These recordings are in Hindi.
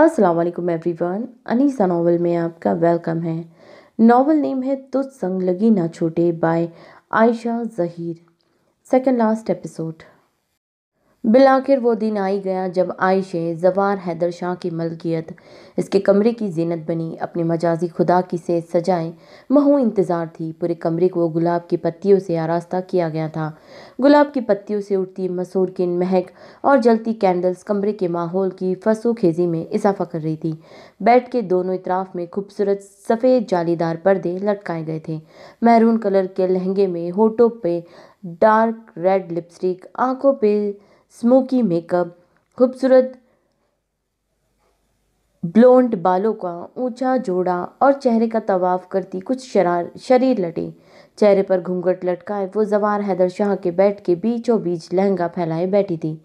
अस्सलाम वालेकुम एवरीवन अनीसा नावल में आपका वेलकम है नावल नेम है तुझ संग लगी ना छोटे by Ayesha Zaheer second last episode बिल आखिर वो दिन आई गया जब आयशे जवार हैदर शाह की मलकियत इसके कमरे की जीनत बनी अपने मजाजी खुदा की से सजाए महू इंतज़ार थी पूरे कमरे को गुलाब की पत्तियों से आरास्ता किया गया था गुलाब की पत्तियों से उठती मसूर की महक और जलती कैंडल्स कमरे के माहौल की फसू खेजी में इजाफा कर रही थी बेड के दोनों इतराफ़ में खूबसूरत सफ़ेद जालीदार पर्दे लटकाए गए थे महरून कलर के लहंगे में होठों पे डार्क रेड लिपस्टिक आँखों पर स्मोकी मेकअप खूबसूरत ब्लोंड बालों का ऊंचा जोड़ा और चेहरे का तवाफ करती कुछ शरार शरीर लटे चेहरे पर घूंघट लटकाए वो जवार हैदर शाह के बैठ के बीचों बीच लहंगा फैलाए बैठी थी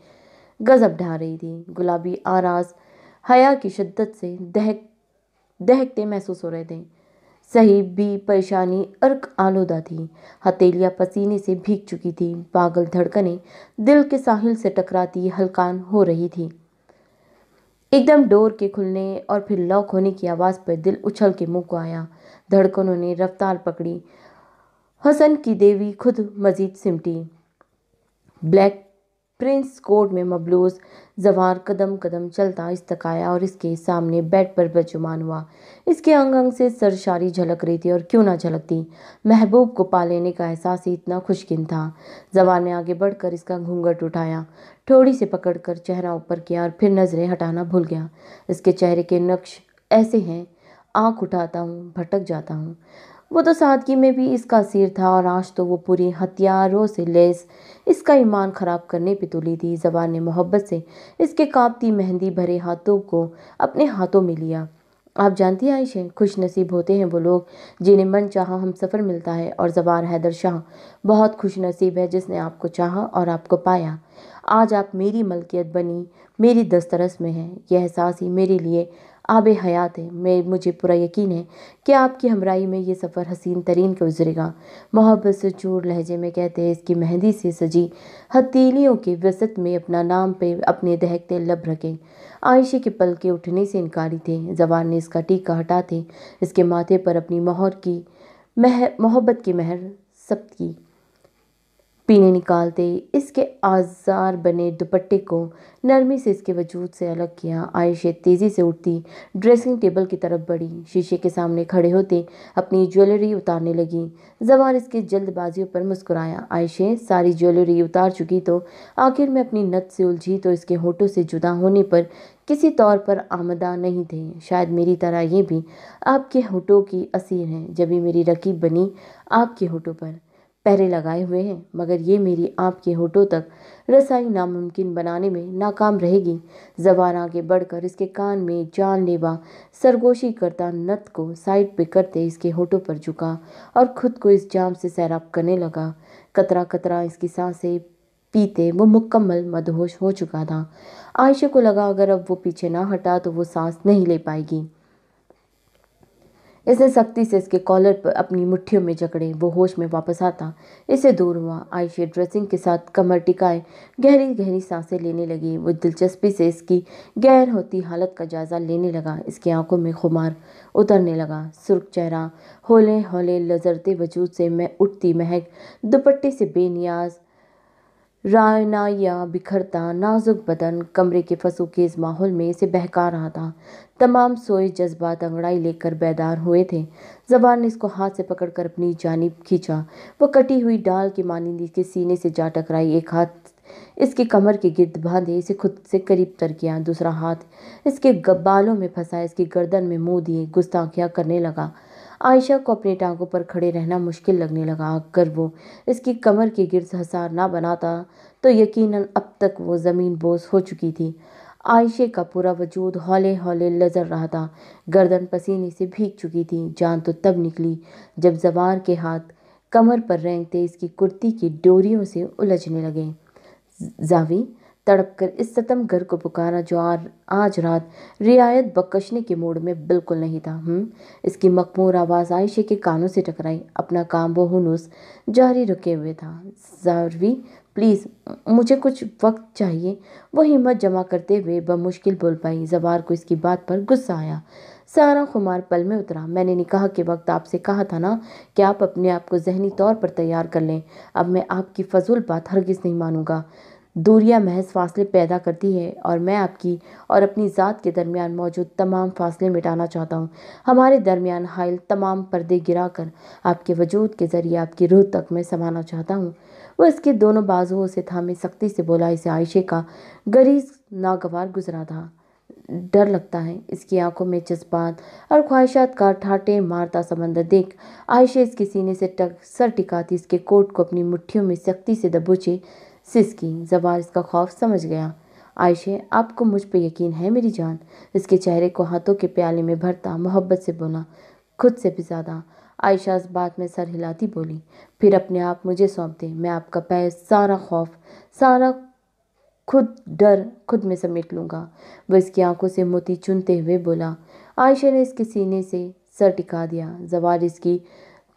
गजब ढा रही थी गुलाबी आरास हया की शिद्दत से दहक दहकते महसूस हो रहे थे सही भी परेशानी अर्क आलूदा थी हथेलियाँ पसीने से भीग चुकी थी पागल धड़कने दिल के साहिल से टकराती हलकान हो रही थी एकदम डोर के खुलने और फिर लॉक होने की आवाज़ पर दिल उछल के मुँह को आया धड़कनों ने रफ्तार पकड़ी हसन की देवी खुद मजीद सिमटी ब्लैक प्रिंस कोर्ट में मबलूज जवार कदम कदम चलता इस्तकाया और इसके सामने बेड पर बचुमान हुआ इसके अंग अंग से सरशारी झलक रही थी और क्यों ना झलकती महबूब को पा लेने का एहसास ही इतना खुशकिन था जवार ने आगे बढ़कर इसका घूंघट उठाया थोड़ी से पकड़कर चेहरा ऊपर किया और फिर नज़रें हटाना भूल गया इसके चेहरे के नक्श ऐसे हैं आँख उठाता हूँ भटक जाता हूँ वो तो सादगी में भी इसका सिर था और आज तो वो पूरी हथियारों से लेस इसका ईमान खराब करने पे तुली तो थी जबान ने मोहब्बत से इसके कांपती मेहंदी भरे हाथों को अपने हाथों में लिया आप जानती हैं आयशे खुश नसीब होते हैं वो लोग जिन्हें मन चाहा हम सफ़र मिलता है और जबार हैदर शाह बहुत खुश नसीब है जिसने आपको चाहा और आपको पाया आज आप मेरी मलकियत बनी मेरी दस्तरस में हैं यह एहसास ही मेरे लिए आब हयात है मैं मुझे पूरा यकीन है कि आपकी हमराई में ये सफ़र हसीन तरीन गुजरेगा मोहब्बत से चूर लहजे में कहते हैं इसकी मेहंदी से सजी हथेलियों के वसत में अपना नाम पे अपने दहकते लब रखें आयशे के पल के उठने से इनकारी थे जबान ने इसका टीका हटाते इसके माथे पर अपनी मोहर की मह मोहब्बत की महर सब्त की पीने निकालते इसके आजार बने दुपट्टे को नरमी से इसके वजूद से अलग किया आयशे तेज़ी से उठती ड्रेसिंग टेबल की तरफ बढ़ी शीशे के सामने खड़े होते अपनी ज्वेलरी उतारने लगी जवान इसके जल्दबाजियों पर मुस्कुराया आयशे सारी ज्वेलरी उतार चुकी तो आखिर में अपनी नत से उलझी तो इसके होठों से जुदा होने पर किसी तौर पर आमदा नहीं थे शायद मेरी तरह ये भी आपके होठों की असीर हैं जब भी मेरी रकीब बनी आपके होठों पर पहरे लगाए हुए हैं मगर ये मेरी आपके होठों तक रसाई नामुमकिन बनाने में नाकाम रहेगी जबान आगे बढ़कर इसके कान में जानलेवा सरगोशी करता नत को साइड पे करते इसके होठों पर झुका और खुद को इस जाम से सैराब करने लगा कतरा कतरा इसकी सांसें पीते वो मुकम्मल मदहोश हो चुका था आयशा को लगा अगर अब वो पीछे ना हटा तो वो सांस नहीं ले पाएगी इसने सख्ती से इसके कॉलर पर अपनी मुट्ठियों में जकड़े वो होश में वापस आता इसे दूर हुआ आयशे ड्रेसिंग के साथ कमर टिकाए गहरी गहरी सांसें लेने लगी वो दिलचस्पी से इसकी गैर होती हालत का जायजा लेने लगा इसकी आंखों में खुमार उतरने लगा सुर्ख चेहरा होले होले लजरते वजूद से मैं उठती महक दुपट्टे से बेनियाज रायना या बिखरता नाजुक बदन कमरे के फंसूखेज माहौल में इसे बहका रहा था तमाम सोए जज्बात अंगड़ाई लेकर बेदार हुए थे जबान ने इसको हाथ से पकड़कर अपनी जानब खींचा वो कटी हुई डाल के मानिंदी इसके सीने से जा टकराई एक हाथ इसकी कमर के गिरद बांधे इसे खुद से करीब तर किया दूसरा हाथ इसके बालों में फंसा इसकी गर्दन में मुंह दिए गुस्ताखियाँ करने लगा आयशा को अपनी टांगों पर खड़े रहना मुश्किल लगने लगा अगर वो इसकी कमर के गिर्द हसार ना बनाता तो यकीनन अब तक वो ज़मीन बोस हो चुकी थी आयशे का पूरा वजूद हौले हौले लजर रहा था गर्दन पसीने से भीग चुकी थी जान तो तब निकली जब जवार के हाथ कमर पर रेंगते इसकी कुर्ती की डोरियों से उलझने लगे जावी तड़प कर इस सतम घर को पुकारा जो आज रात रियायत बकशने के मूड में बिल्कुल नहीं था हम हम्म? इसकी मकमूर आवाज़ आयशे के कानों से टकराई अपना काम वो हनुस जारी रखे हुए था जारवी प्लीज़ मुझे कुछ वक्त चाहिए वो हिम्मत जमा करते हुए ब मुश्किल बोल पाई जवार को इसकी बात पर गुस्सा आया सारा खुमार पल में उतरा मैंने निकाह के वक्त आपसे कहा था ना कि आप अपने आप को जहनी तौर पर तैयार कर लें अब मैं आपकी फजूल बात हरगिज़ नहीं मानूंगा दूरियां महज फासले पैदा करती है और मैं आपकी और अपनी ज़ात के दरमियान मौजूद तमाम फासले मिटाना चाहता हूँ हमारे दरमियान हायल तमाम पर्दे गिरा कर आपके वजूद के ज़रिए आपकी रूह तक मैं समाना चाहता हूँ वह इसके दोनों बाजुओं से थामे सख्ती से बोला इसे आयशे का गरीज नागवार गुजरा था डर लगता है इसकी आंखों में जज्बात और ख्वाहिशात का ठाटे मारता समंदर देख आयशे इसके सीने से टक सर टिकाती इसके कोट को अपनी मुट्ठियों में सख्ती से दबोचे सिसकी जवार इसका खौफ समझ गया आयशे आपको मुझ पर यकीन है मेरी जान इसके चेहरे को हाथों के प्याले में भरता मोहब्बत से बोला खुद से भी ज़्यादा आयशा इस बात में सर हिलाती बोली फिर अपने आप मुझे सौंप दें मैं आपका पैर सारा खौफ सारा खुद डर खुद में समेट लूँगा वह इसकी आंखों से मोती चुनते हुए बोला आयशा ने इसके सीने से सर टिका दिया जवार इसकी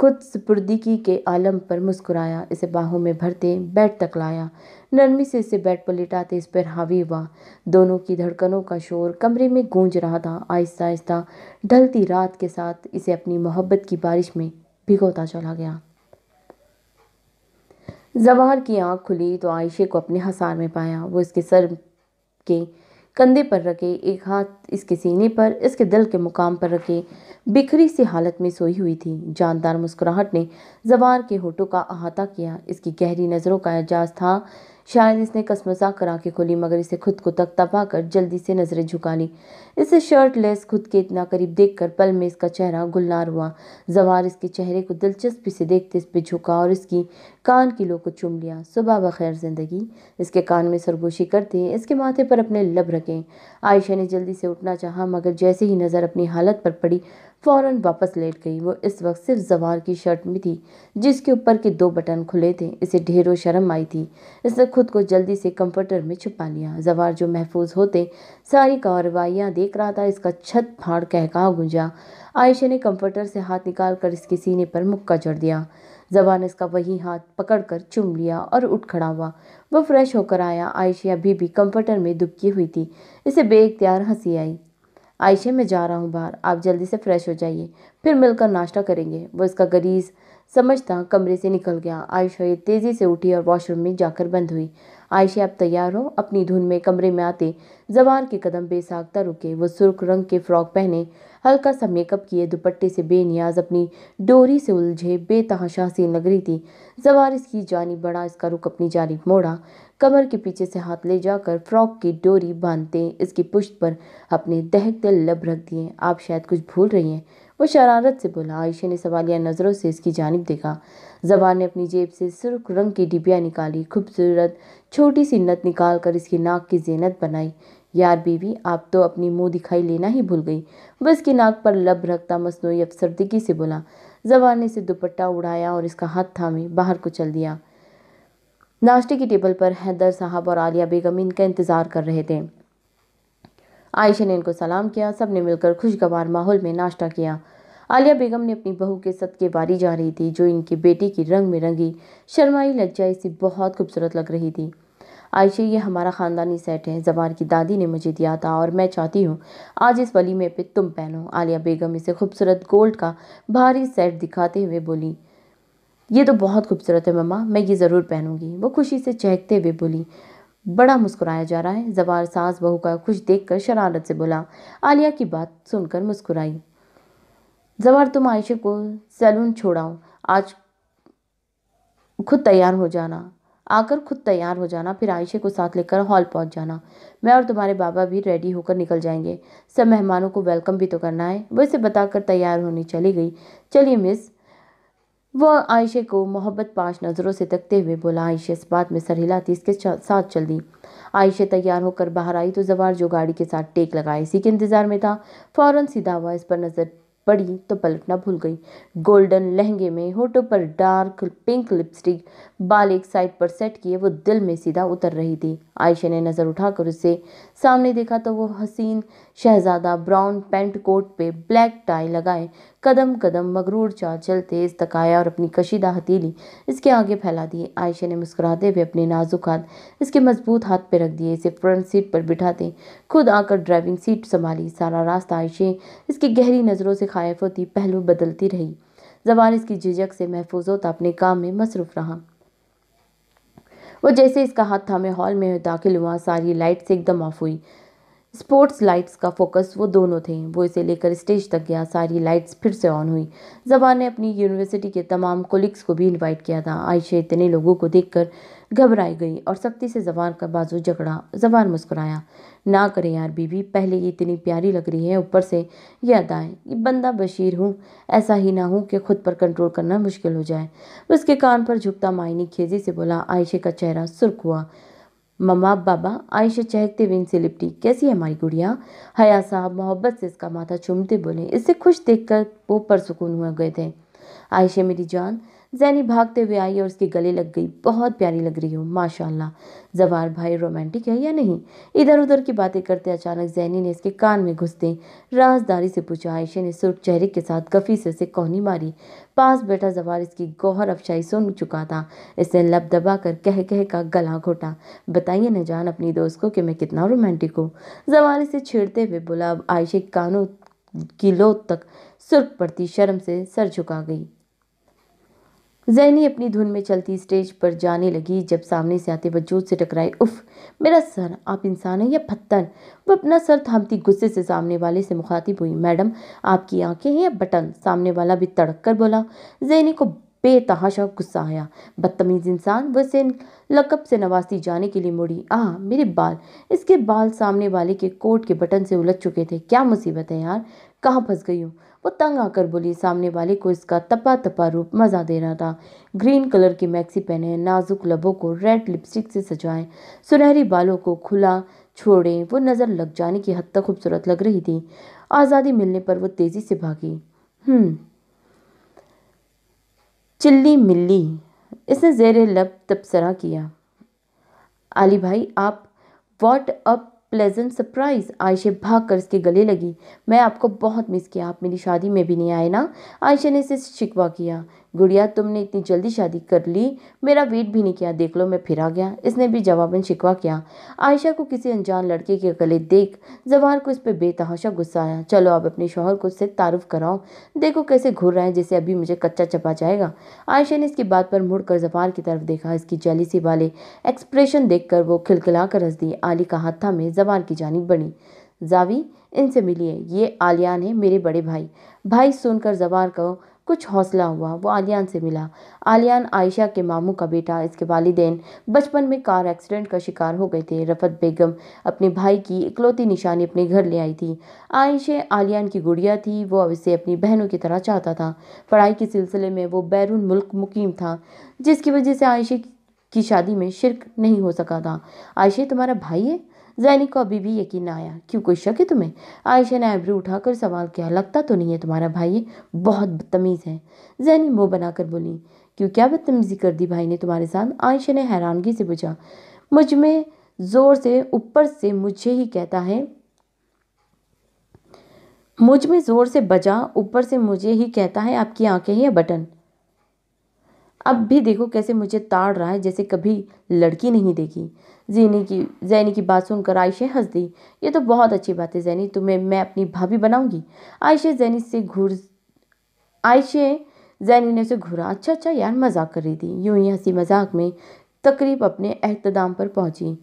खुद सुपुर्दगी के आलम पर मुस्कुराया इसे बाहों में भरते बेड तक लाया नरमी से इसे बेड पर लिटाते इस पर हावी हुआ दोनों की धड़कनों का शोर कमरे में गूंज रहा था आहिस्ता आहिस्ता ढलती रात के साथ इसे अपनी मोहब्बत की बारिश में भिगोता चला गया जवाहर की आंख खुली तो आयशे को अपने हसार में पाया वो इसके सर के कंधे पर रखे एक हाथ इसके सीने पर इसके दिल के मुकाम पर रखे बिखरी सी हालत में सोई हुई थी जानदार मुस्कुराहट ने जवार के होठों का अहाता किया इसकी गहरी नज़रों का एजाज था शायद इसने कसमसा करा के खोली मगर इसे खुद को तख्ता कर जल्दी से नजरें झुका ली इसे शर्ट लेस खुद के इतना करीब देखकर पल में इसका चेहरा गुलनार हुआ जवार इसके चेहरे को दिलचस्पी से देखते इस पर झुका और इसकी कान की लो को चुम लिया सुबह बखैर जिंदगी इसके कान में सरगोशी करते इसके माथे पर अपने लब रखें आयशा ने जल्दी से उठना चाहा मगर जैसे ही नज़र अपनी हालत पर पड़ी फौरन वापस लेट गई वो इस वक्त सिर्फ जवार की शर्ट में थी जिसके ऊपर के दो बटन खुले थे इसे ढेरों शर्म आई थी इसने खुद को जल्दी से कंफर्टर में छुपा लिया जवार जो महफूज होते सारी कार्रवाइयाँ देख रहा था इसका छत फाड़ कहका गुंजा आयशा ने कंफर्टर से हाथ निकाल कर इसके सीने पर मुक्का जड़ दिया जवान ने इसका वही हाथ पकड़कर चुम लिया और उठ खड़ा हुआ वह फ्रेश होकर आया आयशा अभी भी कंफर्टर में दुबकी हुई थी इसे बेख्तियार हंसी आई आयशे मैं जा रहा हूँ बाहर आप जल्दी से फ्रेश हो जाइए फिर मिलकर नाश्ता करेंगे वो इसका गरीज समझता कमरे से निकल गया आयशा ये तेज़ी से उठी और वॉशरूम में जाकर बंद हुई आयशे अब तैयार हो अपनी धुन में कमरे में आते जवार के कदम बेसाखता रुके वो सुर्ख रंग के फ्रॉक पहने हल्का सा मेकअप किए दुपट्टे से बेनियाज अपनी डोरी से उलझे बेतहाशा सी लग रही थी जवार इसकी जानी बड़ा इसका रुख अपनी जानी मोड़ा कमर के पीछे से हाथ ले जाकर फ्रॉक की डोरी बांधते इसकी पुष्ट पर अपने दहकते लब रख दिए आप शायद कुछ भूल रही हैं वो शरारत से बोला आयशा ने सवालिया नज़रों से इसकी जानब देखा जबान ने अपनी जेब से सुर्ख रंग की डिबिया निकाली खूबसूरत छोटी सी नत निकाल कर इसकी नाक की जेनत बनाई यार बीवी आप तो अपनी मुंह दिखाई लेना ही भूल गई वह इसकी नाक पर लब रखता मसनू अफसरदगी से बोला जबान ने इसे दुपट्टा उड़ाया और इसका हाथ थामे बाहर को चल दिया नाश्ते की टेबल पर हैदर साहब और आलिया बेगम इनका इंतज़ार कर रहे थे आयशा ने इनको सलाम किया सब ने मिलकर खुशगवार माहौल में नाश्ता किया आलिया बेगम ने अपनी बहू के के बारी जा रही थी जो इनकी बेटे की रंग में रंगी शर्माई लज्जाई सी बहुत खूबसूरत लग रही थी आयशा ये हमारा ख़ानदानी सेट है जबार की दादी ने मुझे दिया था और मैं चाहती हूँ आज इस वली में पे तुम पहनो आलिया बेगम इसे खूबसूरत गोल्ड का भारी सेट दिखाते हुए बोली ये तो बहुत खूबसूरत है मम्मा मैं ये ज़रूर पहनूंगी वो खुशी से चहकते हुए बोली बड़ा मुस्कुराया जा रहा है जवार सास बहू का खुश देखकर शरारत से बोला आलिया की बात सुनकर मुस्कुराई जवार तुम आयशा को सैलून छोड़ाओ आज खुद तैयार हो जाना आकर खुद तैयार हो जाना फिर आयशे को साथ लेकर हॉल पहुंच जाना मैं और तुम्हारे बाबा भी रेडी होकर निकल जाएंगे सब मेहमानों को वेलकम भी तो करना है वैसे बताकर तैयार होने चली गई चलिए मिस वह आयशे को मोहब्बत पाश नज़रों से तकते हुए बोला आयशे इस बात में सर हिलाती इसके साथ चल दी आयशे तैयार होकर बाहर आई तो जवार जो गाड़ी के साथ टेक लगाए इसी के इंतज़ार में था फ़ौरन सीधा हुआ इस पर नज़र पड़ी तो पलटना भूल गई गोल्डन लहंगे में होठों पर डार्क पिंक लिपस्टिक बाल एक साइड पर सेट किए वो दिल में सीधा उतर रही थी आयशा ने नज़र उठाकर उसे सामने देखा तो वो हसीन शहजादा ब्राउन पेंट कोट पे ब्लैक टाई लगाए कदम कदम मगरूर चाल चलते इस तकाया और अपनी कशीदा हथेली इसके आगे फैला दिए आयशा ने मुस्कुराते हुए अपने नाजुक हाथ इसके मजबूत हाथ पे रख दिए इसे फ्रंट सीट पर बिठाते खुद आकर ड्राइविंग सीट संभाली सारा रास्ता आयशे इसकी गहरी नज़रों से खायफ होती पहलू बदलती रही जबान इसकी झिझक से महफूज होता अपने काम में मसरूफ़ रहा वो जैसे इसका हाथ था मैं हॉल में दाखिल हुआ सारी लाइट्स एकदम ऑफ हुई स्पोर्ट्स लाइट्स का फोकस वो दोनों थे वो इसे लेकर स्टेज तक गया सारी लाइट्स फिर से ऑन हुई जबान ने अपनी यूनिवर्सिटी के तमाम कोलिग्स को भी इनवाइट किया था आयशे इतने लोगों को देखकर घबराई गई और सख्ती से ज़बान का बाजू जकड़ा ज़बान मुस्कुराया ना करे यार बीवी पहले ये इतनी प्यारी लग रही है ऊपर से याद आए ये बंदा बशीर हूँ ऐसा ही ना हूँ कि खुद पर कंट्रोल करना मुश्किल हो जाए उसके कान पर झुकता मायनी खेजी से बोला आयशे का चेहरा सुर्ख हुआ ममा बाबा आयशे चहकते हुए इनसे लिपटी कैसी है हमारी गुड़िया हया साहब मोहब्बत से इसका माथा चूमते बोले इससे खुश देखकर वो सुकून हुए गए थे आयशे मेरी जान जैनी भागते हुए आई और उसकी गले लग गई बहुत प्यारी लग रही हो माशाल्लाह जवार भाई रोमांटिक है या नहीं इधर उधर की बातें करते अचानक जैनी ने इसके कान में घुसते राजदारी से पूछा आयशे ने सुर्ख चेहरे के साथ कफी से उसे कोहनी मारी पास बैठा जवार इसकी गौहर अफशाई सुन चुका था इसने लब दबा कर कह कह का गला घोटा बताइए न जान अपनी दोस्त को कि मैं कितना रोमांटिक हूँ जवार इसे छेड़ते हुए बोला अब आयशे कानों की लोत तक सुर्ख पड़ती शर्म से सर झुका गई जैनी अपनी धुन में चलती स्टेज पर जाने लगी जब सामने से आते वजूद से टकराई उफ मेरा सर आप इंसान हैं या पत्थर वह अपना सर थामती गुस्से से सामने वाले से मुखातिब हुई मैडम आपकी आंखें हैं या बटन सामने वाला भी तड़क कर बोला जैनी को बेतहाशा गुस्सा आया बदतमीज इंसान वह से लकब से नवासी जाने के लिए मुड़ी आह मेरे बाल इसके बाल सामने वाले के कोट के बटन से उलझ चुके थे क्या मुसीबत है यार कहाँ फंस गई हूँ वो तंग आकर बोली सामने वाले को इसका तपा तपा रूप मज़ा दे रहा था ग्रीन कलर की मैक्सी पहने नाजुक लबों को रेड लिपस्टिक से सजाएं सुनहरी बालों को खुला छोड़े वो नज़र लग जाने की हद तक खूबसूरत लग रही थी आज़ादी मिलने पर वो तेज़ी से भागी हम्म चिल्ली मिल्ली इसने जेर लब तबसरा किया आली भाई आप what up pleasant surprise Ayesha भाग कर उसके गले लगी मैं आपको बहुत मिस किया आप मेरी शादी में भी नहीं आए ना आयशा ने इसे शिकवा किया गुड़िया तुमने इतनी जल्दी शादी कर ली मेरा वेट भी नहीं किया देख लो मैं फिर आ गया इसने भी जवाबन शिकवा किया आयशा को किसी अनजान लड़के के गले देख जवाहर को इस पर बेतहाशा गुस्सा आया चलो अब अपने शोहर को उससे तारुफ कराओ देखो कैसे घूर रहे हैं जैसे अभी मुझे कच्चा चपा जाएगा आयशा ने इसकी बात पर मुड़ कर जवाहर की तरफ देखा इसकी जेलिसी वाले एक्सप्रेशन देखकर वो खिलखिला कर हंस दी आली का हाथ था में जवाहर की जानी बनी जावी इनसे मिलिए ये आलियान है मेरे बड़े भाई भाई सुनकर जवाहर को कुछ हौसला हुआ वो आलियान से मिला आलियान आयशा के मामू का बेटा इसके वालदेन बचपन में कार एक्सीडेंट का शिकार हो गए थे रफत बेगम अपने भाई की इकलौती निशानी अपने घर ले आई थी आयशे आलियान की गुड़िया थी वो अब इसे अपनी बहनों की तरह चाहता था पढ़ाई के सिलसिले में वो बैरून मुल्क मुकीम था जिसकी वजह से आयशे की शादी में शिरक नहीं हो सका था आयशे तुम्हारा भाई है जैनी को अभी भी यकीन ना आया क्यों कोई शक है तुम्हें आयशा ने आईब्रू उठाकर सवाल किया लगता तो नहीं है तुम्हारा भाई बहुत बदतमीज़ है जैनी मुँह बनाकर बोली क्यों क्या बदतमीजी कर दी भाई ने तुम्हारे साथ आयशा ने हैरानगी से पूछा मुझ में ज़ोर से ऊपर से मुझे ही कहता है मुझ में ज़ोर से बजा ऊपर से मुझे ही कहता है आपकी आंखें हैं बटन अब भी देखो कैसे मुझे ताड़ रहा है जैसे कभी लड़की नहीं देखी जीनी की जैनी की बात सुनकर आयशे हंस दी ये तो बहुत अच्छी बात है जैनी तुम्हें मैं अपनी भाभी बनाऊंगी आयशे जैनी से घूर आयशे जैनी ने उसे घूरा अच्छा अच्छा यार मजाक कर रही थी यूं ही हंसी मजाक में तकरीब अपने अहतदाम पर पहुंची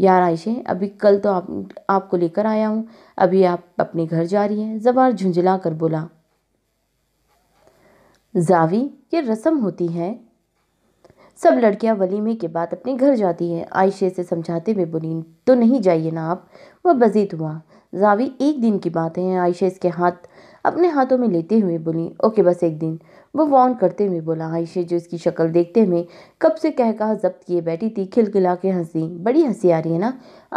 यार आयशे अभी कल तो आप आपको लेकर आया हूँ अभी आप अपने घर जा रही हैं जबार झुंझला कर बोला जावी ये रस्म होती है सब लड़कियां वलीमे के बाद अपने घर जाती हैं आयशे से समझाते हुए बोली तो नहीं जाइए ना आप वह बजीत हुआ जावी एक दिन की बात है आयशे इसके हाथ अपने हाथों में लेते हुए बोली ओके बस एक दिन वो वॉन करते हुए बोला आयशे जो इसकी शक्ल देखते हुए कब से कह कहा जब्त किए बैठी थी खिलखिला के हंसी बड़ी हंसी आ रही है ना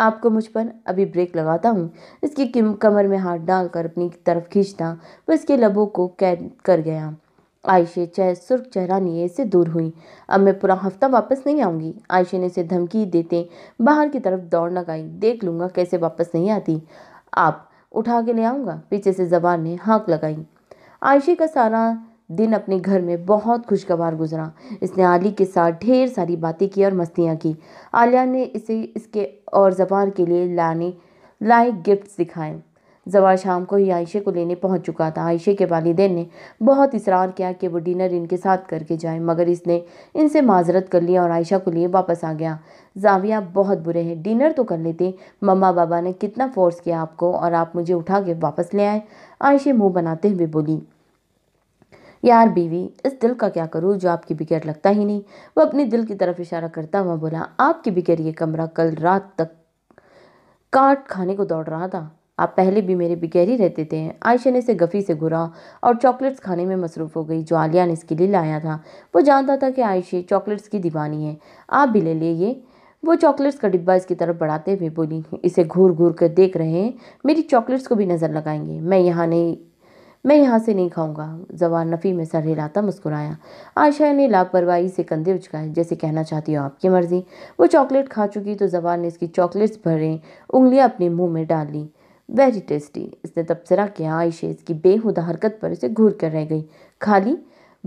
आपको मुझ पर अभी ब्रेक लगाता हूँ इसकी कमर में हाथ डालकर अपनी तरफ खींचता वो इसके लबों को कैद कर गया आयशे चेह सुर्ख चेहरा लिए से दूर हुई अब मैं पूरा हफ्ता वापस नहीं आऊँगी आयशे ने इसे धमकी देते बाहर की तरफ दौड़ लगाई देख लूँगा कैसे वापस नहीं आती आप उठा के ले आऊँगा पीछे से जबान ने हाँक लगाई आयशे का सारा दिन अपने घर में बहुत खुशगवार गुजरा इसने आली के साथ ढेर सारी बातें की और मस्तियाँ की आलिया ने इसे इसके और जबान के लिए लाने लाए गिफ्ट्स दिखाए जवा शाम को ही आयशे को लेने पहुंच चुका था आयशे के वालदे ने बहुत इसरार किया कि वो डिनर इनके साथ करके जाए मगर इसने इनसे माजरत कर लिया और आयशा को लिए वापस आ गया जाविया बहुत बुरे हैं डिनर तो कर लेते मम्मा बाबा ने कितना फोर्स किया आपको और आप मुझे उठा के वापस ले आए आयशे मुँह बनाते हुए बोली यार बीवी इस दिल का क्या करूँ जो आपकी बिगैर लगता ही नहीं वो अपने दिल की तरफ इशारा करता हुआ बोला आपकी बिगैर ये कमरा कल रात तक काट खाने को दौड़ रहा था आप पहले भी मेरे ही रहते थे आयशा ने इसे गफ़ी से घुरा और चॉकलेट्स खाने में मसरूफ़ हो गई जो आलिया ने इसके लिए लाया था वो जानता था कि आयशे चॉकलेट्स की दीवानी है आप भी ले लिए वो चॉकलेट्स का डिब्बा इसकी तरफ बढ़ाते हुए बोली इसे घूर घूर कर देख रहे हैं मेरी चॉकलेट्स को भी नज़र लगाएंगे मैं यहाँ नहीं मैं यहाँ से नहीं खाऊंगा जवान नफ़ी में सर हिलाता मुस्कुराया आयशा ने लापरवाही से कंधे उचकाए जैसे कहना चाहती हो आपकी मर्ज़ी वो चॉकलेट खा चुकी तो जवान ने इसकी चॉकलेट्स भरें उंगलियाँ अपने मुँह में डाल ली वेरी टेस्टी इसने तबसरा किया आयशे इसकी बेहुदा हरकत पर उसे घूर कर रह गई खाली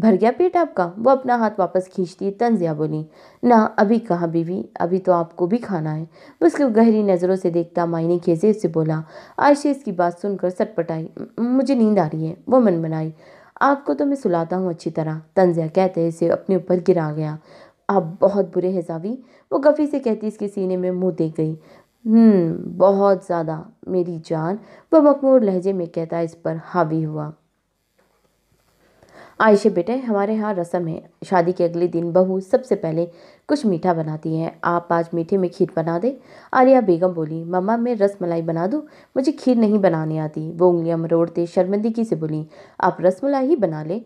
भर गया पेट आपका वो अपना हाथ वापस खींचती तंजिया बोली ना अभी कहा बीवी अभी तो आपको भी खाना है उसको गहरी नज़रों से देखता मायने खेजे से बोला आयशे इसकी बात सुनकर सटपटाई मुझे नींद आ रही है वो मन बनाई आपको तो मैं सुलाता हूँ अच्छी तरह तंजिया कहते इसे अपने ऊपर गिरा गया आप बहुत बुरे हैं जावी वो गफ़ी से कहती इसके सीने में मुंह देख गई हम्म, बहुत ज़्यादा मेरी जान वह मकमूर लहजे में कहता इस पर हावी हुआ आयशे बेटे हमारे यहाँ रस्म है शादी के अगले दिन बहू सबसे पहले कुछ मीठा बनाती है आप आज मीठे में खीर बना दे आलिया बेगम बोली मम्मा मैं रस मलाई बना दूँ मुझे खीर नहीं बनाने आती वो उंगलियाँ मरोड़ते शर्मंदगी से बोली आप रस मलाई ही बना ले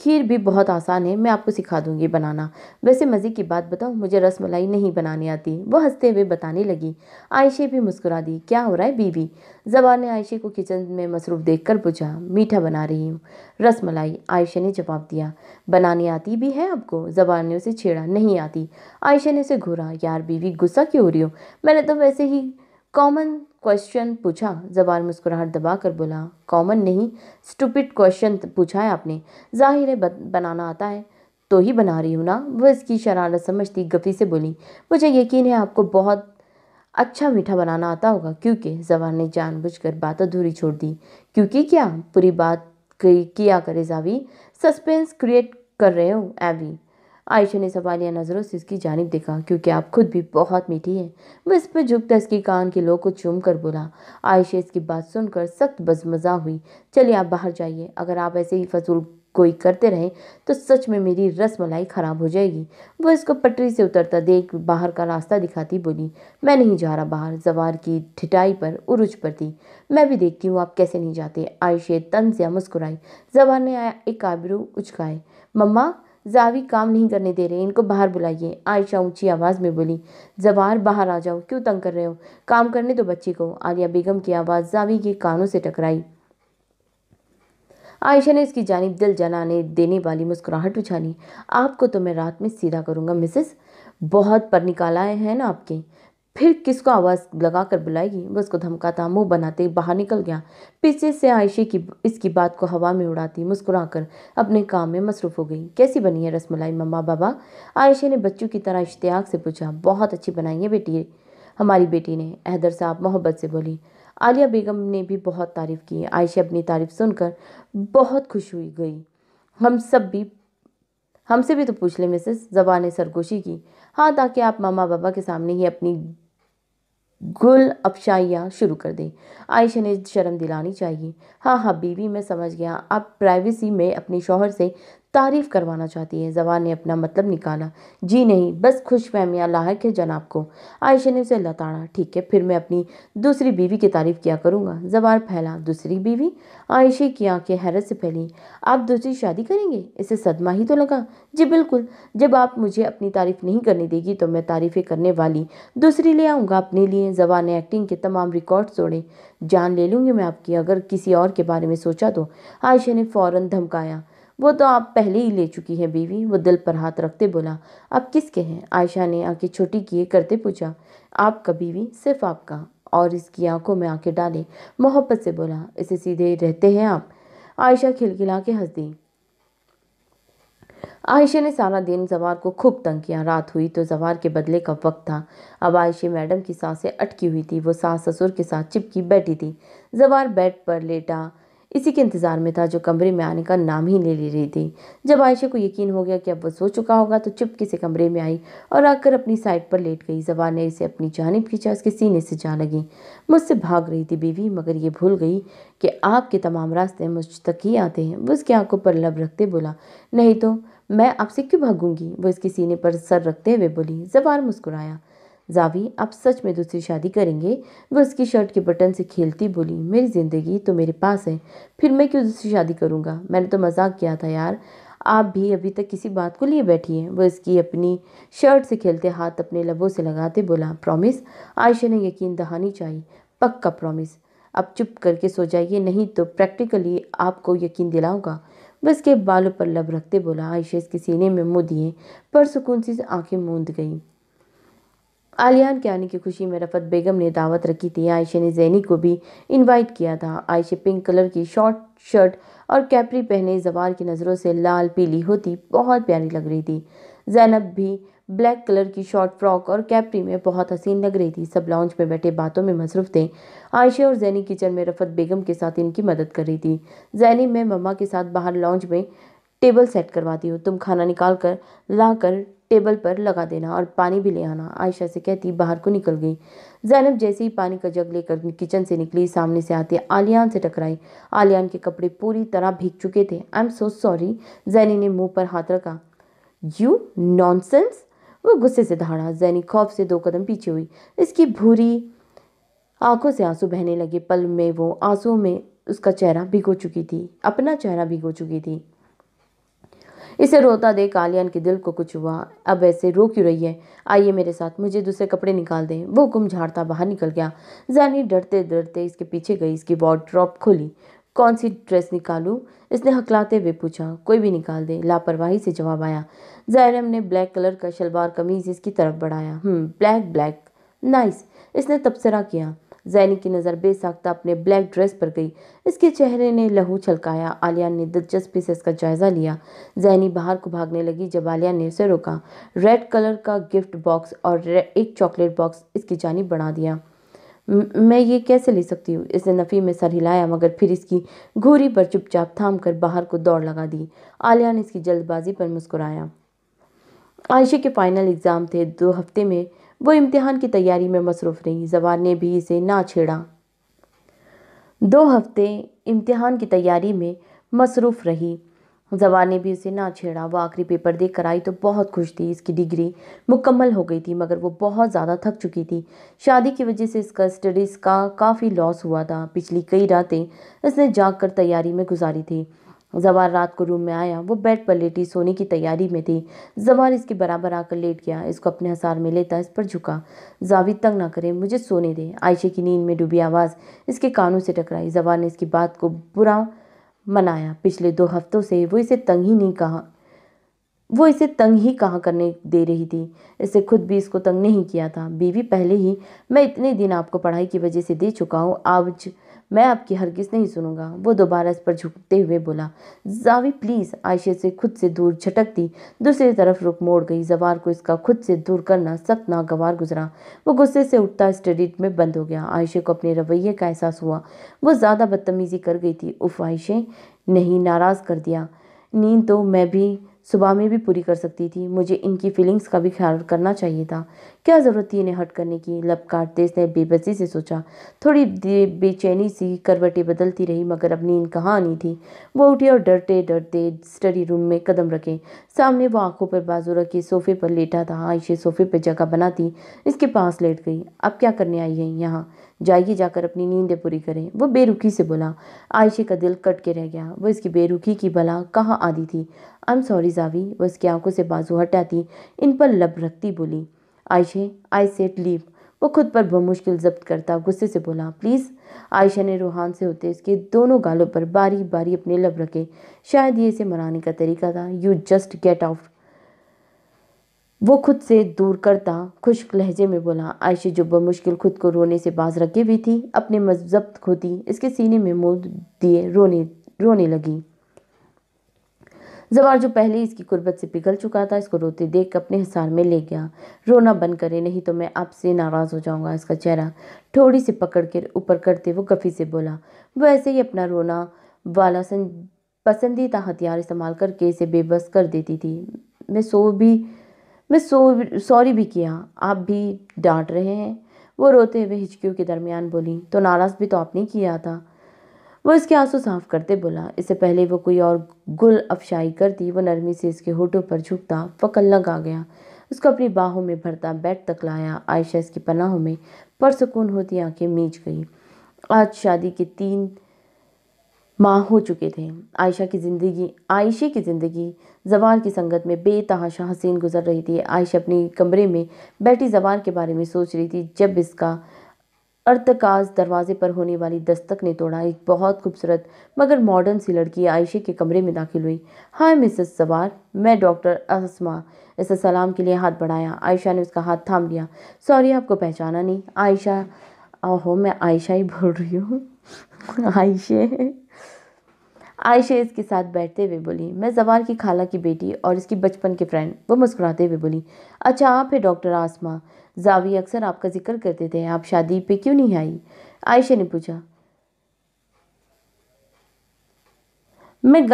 खीर भी बहुत आसान है मैं आपको सिखा दूंगी बनाना वैसे मज़े की बात बताऊँ मुझे रसमलाई नहीं बनाने आती वह हंसते हुए बताने लगी आयशे भी मुस्कुरा दी क्या हो रहा है बीबी जबान ने आयशे को किचन में मसरूफ़ देख कर पूछा मीठा बना रही हूँ रस मलाई आयशा ने जवाब दिया बनाने आती भी है आपको जबान ने उसे छेड़ा नहीं आती आयशा ने उसे घूरा यार बीवी गुस्सा क्यों हो रही हो मैंने तो वैसे ही कॉमन क्वेश्चन पूछा जबान मुस्कुराहट दबाकर बोला कॉमन नहीं स्टूपिड क्वेश्चन पूछा है आपने जाहिर है बनाना आता है तो ही बना रही हूँ ना वो इसकी शरारत समझती गफी से बोली मुझे यकीन है आपको बहुत अच्छा मीठा बनाना आता होगा क्योंकि जबान ने जानबूझकर बात अधूरी छोड़ दी क्योंकि क्या पूरी बात किया करे जावी सस्पेंस क्रिएट कर रहे हो एवी आयशा ने सवालिया नज़रों से उसकी जानब देखा क्योंकि आप खुद भी बहुत मीठी हैं वह इस पर झुकता इसकी कान के लोग को चूम कर बोला आयशा इसकी बात सुनकर सख्त बजमजा हुई चलिए आप बाहर जाइए अगर आप ऐसे ही फजूल कोई करते रहें तो सच में मेरी रस मलाई ख़राब हो जाएगी वह इसको पटरी से उतरता देख बाहर का रास्ता दिखाती बोली मैं नहीं जा रहा बाहर जवार की ठिठाई पर उरुज पर थी मैं भी देखती हूँ आप कैसे नहीं जाते आयशे तंज या मुस्कुराई जवार ने आया एक आबरू उचकाए मम्मा जावी काम नहीं करने दे रहे इनको बाहर बुलाइए आयशा ऊंची आवाज़ में बोली जवार बाहर आ जाओ क्यों तंग कर रहे हो काम करने दो बच्चे को आलिया बेगम की आवाज़ जावी के कानों से टकराई आयशा ने इसकी जानब दिल जलाने देने वाली मुस्कुराहट उछाली आपको तो मैं रात में सीधा करूँगा मिसेस बहुत पर निकाला है ना आपके फिर किसको आवाज़ लगाकर बुलाएगी वह उसको धमकाता मुंह बनाते बाहर निकल गया पीछे से आयशे की इसकी बात को हवा में उड़ाती मुस्कुराकर अपने काम में मसरूफ़ हो गई कैसी बनी है रसमलाई मम्मा बाबा आयशे ने बच्चों की तरह इश्तियाक से पूछा बहुत अच्छी बनाई है बेटी हमारी बेटी ने हैदर साहब मोहब्बत से बोली आलिया बेगम ने भी बहुत तारीफ़ की आयशे अपनी तारीफ़ सुनकर बहुत खुश हुई गई हम सब भी हमसे भी तो पूछ ले मिसेस जबान ने सरगोशी की हाँ ताकि आप मामा बाबा के सामने ही अपनी गुल अफशाइयाँ शुरू कर दें आयशा ने शर्म दिलानी चाहिए हाँ हाँ बीवी मैं समझ गया आप प्राइवेसी में अपने शोहर से तारीफ़ करवाना चाहती है जवान ने अपना मतलब निकाला जी नहीं बस खुश फहमिया लाक है जनाब को आयशा ने उसे लताड़ा ठीक है फिर मैं अपनी दूसरी बीवी की तारीफ़ किया करूँगा जवान फैला दूसरी बीवी आयशे की आंखें हैरत से फैली आप दूसरी शादी करेंगे इसे सदमा ही तो लगा जी बिल्कुल जब आप मुझे अपनी तारीफ़ नहीं करने देगी तो मैं तारीफ़ें करने वाली दूसरी ले आऊँगा अपने लिए जवान ने एक्टिंग के तमाम रिकॉर्ड तोड़े जान ले लूँगी मैं आपकी अगर किसी और के बारे में सोचा तो आयशा ने फ़ौरन धमकाया वो तो आप पहले ही ले चुकी हैं बीवी वो दिल पर हाथ रखते बोला आप किसके हैं आयशा ने आंखें छोटी किए करते पूछा आपका बीवी सिर्फ आपका और इसकी आंखों में आंखें डाले मोहब्बत से बोला इसे सीधे रहते हैं आप आयशा खिलखिला के हंस दी आयशा ने सारा दिन जवार को खूब तंग किया रात हुई तो जवार के बदले का वक्त था अब आयशा मैडम की सांसें अटकी हुई थी वो सास ससुर के साथ चिपकी बैठी थी जवार बेड पर लेटा इसी के इंतज़ार में था जो कमरे में आने का नाम ही नहीं ले रही थी जब आयशा को यकीन हो गया कि अब वो सो चुका होगा तो चुपके से कमरे में आई और आकर अपनी साइड पर लेट गई जबान ने इसे अपनी जानब खींचा उसके सीने से जा लगी मुझसे भाग रही थी बीवी मगर ये भूल गई कि आपके तमाम रास्ते मुझ तक ही आते हैं वो उसकी आंखों पर लब रखते बोला नहीं तो मैं आपसे क्यों भागूंगी वो इसके सीने पर सर रखते हुए बोली जबान मुस्कुराया जावी आप सच में दूसरी शादी करेंगे वह उसकी शर्ट के बटन से खेलती बोली मेरी ज़िंदगी तो मेरे पास है फिर मैं क्यों दूसरी शादी करूँगा मैंने तो मजाक किया था यार आप भी अभी तक किसी बात को लिए बैठी हैं वह इसकी अपनी शर्ट से खेलते हाथ अपने लबों से लगाते बोला प्रॉमिस आयशा ने यकीन दहानी चाहिए पक्का प्रॉमिस अब चुप करके सो जाइए नहीं तो प्रैक्टिकली आपको यकीन दिलाऊंगा वह इसके बालों पर लब रखते बोला आयशा इसके सीने में मुँह दिए पर सुकून सी आंखें मूंद गईं आलियान के आने की खुशी में रफत बेगम ने दावत रखी थी आयशे ने जैनी को भी इनवाइट किया था आयशे पिंक कलर की शॉर्ट शर्ट और कैपरी पहने जवार की नज़रों से लाल पीली होती बहुत प्यारी लग रही थी जैनब भी ब्लैक कलर की शॉर्ट फ्रॉक और कैपरी में बहुत हसीन लग रही थी सब लॉन्च में बैठे बातों में मसरूफ़ थे आयशा और जैनी किचन में रफत बेगम के साथ इनकी मदद कर रही थी जैनी मैं मम्मा के साथ बाहर लॉन्च में टेबल सेट करवाती हूँ तुम खाना निकाल कर ला कर टेबल पर लगा देना और पानी भी ले आना आयशा से कहती बाहर को निकल गई जैनब जैसे ही पानी का जग लेकर किचन से निकली सामने से आते आलियान से टकराई आलियान के कपड़े पूरी तरह भीग चुके थे आई एम सो सॉरी जैनी ने मुंह पर हाथ रखा यू नॉन वो गुस्से से धाड़ा जैनी खौफ से दो कदम पीछे हुई इसकी भूरी आंखों से आंसू बहने लगे पल में वो आंसू में उसका चेहरा भिगो चुकी थी अपना चेहरा भिगो चुकी थी इसे रोता देख आलियान के दिल को कुछ हुआ अब ऐसे रो क्यों रही है आइए मेरे साथ मुझे दूसरे कपड़े निकाल दें वो गुम झाड़ता बाहर निकल गया जानी डरते डरते इसके पीछे गई इसकी ड्रॉप खोली कौन सी ड्रेस निकालूँ इसने हकलाते हुए पूछा कोई भी निकाल दे लापरवाही से जवाब आया जैरम ने ब्लैक कलर का शलवार कमीज इसकी तरफ बढ़ाया ब्लैक ब्लैक नाइस इसने तबसरा किया जैनी की नज़र बेसाख्ता अपने ब्लैक ड्रेस पर गई इसके चेहरे ने लहू छलकाया आलिया ने दिलचस्पी से इसका जायज़ा लिया जैनी बाहर को भागने लगी जब आलिया ने उसे रोका रेड कलर का गिफ्ट बॉक्स और एक चॉकलेट बॉक्स इसकी जानी बढ़ा दिया मैं ये कैसे ले सकती हूँ इसने नफ़ी में सर हिलाया मगर फिर इसकी घोरी पर चुपचाप थाम कर बाहर को दौड़ लगा दी आलिया ने इसकी जल्दबाजी पर मुस्कुराया आयशे के फाइनल एग्ज़ाम थे दो हफ्ते में वो इम्तिहान की तैयारी में मसरूफ़ रही जवान ने भी इसे ना छेड़ा दो हफ्ते इम्तिहान की तैयारी में मसरूफ़ रही जवान ने भी उसे ना छेड़ा वो आखिरी पेपर देख कर आई तो बहुत खुश थी इसकी डिग्री मुकम्मल हो गई थी मगर वो बहुत ज़्यादा थक चुकी थी शादी की वजह से इसका स्टडीज़ का काफ़ी लॉस हुआ था पिछली कई रातें इसने जाग कर तैयारी में गुजारी थी ज़वार रात को रूम में आया वो बेड पर लेटी सोने की तैयारी में थी ज़वार इसके बराबर आकर लेट गया इसको अपने हसार में लेता इस पर झुका जावी तंग ना करे मुझे सोने दे आयशे की नींद में डूबी आवाज़ इसके कानों से टकराई जवार ने इसकी बात को बुरा मनाया पिछले दो हफ्तों से वो इसे तंग ही नहीं कहा वो इसे तंग ही कहाँ करने दे रही थी इसे खुद भी इसको तंग नहीं किया था बीवी पहले ही मैं इतने दिन आपको पढ़ाई की वजह से दे चुका हूँ आज मैं आपकी किस नहीं सुनूंगा वो दोबारा इस पर झुकते हुए बोला जावी प्लीज़ आयशे से खुद से दूर झटकती दूसरी तरफ रुख मोड़ गई जवार को इसका खुद से दूर करना सख्त नागवार गुजरा वो गुस्से से उठता स्टडीट में बंद हो गया आयशे को अपने रवैये का एहसास हुआ वो ज़्यादा बदतमीजी कर गई थी उफ आयशे नहीं नाराज़ कर दिया नींद तो मैं भी सुबह में भी पूरी कर सकती थी मुझे इनकी फीलिंग्स का भी ख्याल करना चाहिए था क्या ज़रूरत थी इन्हें हट करने की लब काटते इसने बेबसी से सोचा थोड़ी देर बेचैनी सी करवटें बदलती रही मगर अपनी नींद कहाँ आनी थी वो उठी और डरते डरते स्टडी रूम में कदम रखे सामने वो आंखों पर बाजू रखे सोफे पर लेटा था आयशे हाँ, सोफे पर जगह बनाती इसके पास लेट गई अब क्या करने आई है यहाँ जाइए जाकर अपनी नींदें पूरी करें वो बेरुखी से बोला आयशे का दिल कट के रह गया वो इसकी बेरुखी की भला कहाँ आदि थी एम सॉरी जावी वह उसकी आंखों से बाजू हटाती इन पर लब रखती बोली आयशे आई सेट लीव वो खुद पर बमुश्किल जब्त करता गुस्से से बोला प्लीज़ आयशा ने रूहान से होते उसके दोनों गालों पर बारी बारी अपने लब रखे शायद ये इसे मनाने का तरीका था यू जस्ट गेट आउट वो खुद से दूर करता खुश लहजे में बोला आयशे जो बमुश्किल खुद को रोने से बाज रखी हुई थी अपने मजब्त खोती इसके सीने में मोद दिए रोने रोने लगी जबार जो पहले इसकी कुर्बत से पिघल चुका था इसको रोते देख अपने हिसार में ले गया रोना बंद करे नहीं तो मैं आपसे नाराज़ हो जाऊंगा इसका चेहरा थोड़ी सी पकड़ के ऊपर करते वो गफ़ी से बोला वो ऐसे ही अपना रोना वाला पसंदीदा हथियार इस्तेमाल करके इसे बेबस कर देती थी मैं सो भी मैं सो सॉरी भी किया आप भी डांट रहे हैं वो रोते हुए हिचकियों के दरमियान बोली तो नाराज़ भी तो आपने किया था वह इसके आंसू साफ करते बोला इससे पहले वो कोई और गुल अफशाई करती वो नरमी से इसके होठों पर झुकता लग आ गया उसको अपनी बाहों में भरता बैठ तक लाया आयशा इसकी पनाहों में परसकून होती आंखें मीच गई आज शादी के तीन माह हो चुके थे आयशा की ज़िंदगी आयशे की ज़िंदगी जबान की संगत में बेतहाशा हसीन गुजर रही थी आयशा अपने कमरे में बैठी जबान के बारे में सोच रही थी जब इसका अर्तकाज दरवाजे पर होने वाली दस्तक ने तोड़ा एक बहुत खूबसूरत मगर मॉडर्न सी लड़की आयशे के कमरे में दाखिल हुई हाय मिसेस सवार मैं डॉक्टर असमा इस सलाम के लिए हाथ बढ़ाया आयशा ने उसका हाथ थाम लिया सॉरी आपको पहचाना नहीं आयशा ओहो मैं आयशा ही बोल रही हूँ आयशे आयशे इसके साथ बैठते हुए बोली मैं जवार की खाला की बेटी और इसकी बचपन के फ्रेंड वो मुस्कुराते हुए बोली अच्छा आप है डॉक्टर आसमा जावी अक्सर आपका जिक्र करते थे आप शादी पे क्यों नहीं आई आयशा ने पूछा मैं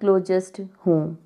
क्लोजस्ट हूँ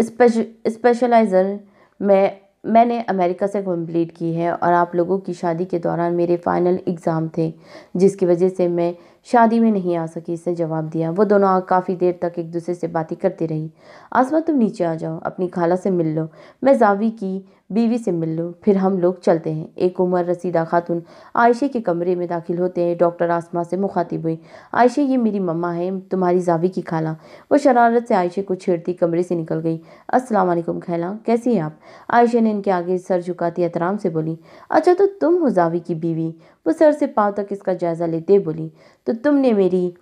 स्पेशलाइजर मैं मैंने अमेरिका से कंप्लीट की है और आप लोगों की शादी के दौरान मेरे फाइनल एग्ज़ाम थे जिसकी वजह से मैं शादी में नहीं आ सकी इसने जवाब दिया वो दोनों काफ़ी देर तक एक दूसरे से बातें करती रही आसमा तुम नीचे आ जाओ अपनी खाला से मिल लो मैं जावी की बीवी से मिल लो फिर हम लोग चलते हैं एक उम्र रसीदा खातून आयशे के कमरे में दाखिल होते हैं डॉक्टर आसमा से मुखातिब हुई आयशे ये मेरी मम्मा है तुम्हारी जावी की खाला वो शरारत से आयशे को छेड़ती कमरे से निकल गई अस्सलाम वालेकुम खैला कैसी हैं आप आयशे ने इनके आगे सर झुकाती एहतराम से बोली अच्छा तो तुम हो जावी की बीवी वो सर से पाँव तक इसका जायज़ा लेते बोली तो तुमने मेरी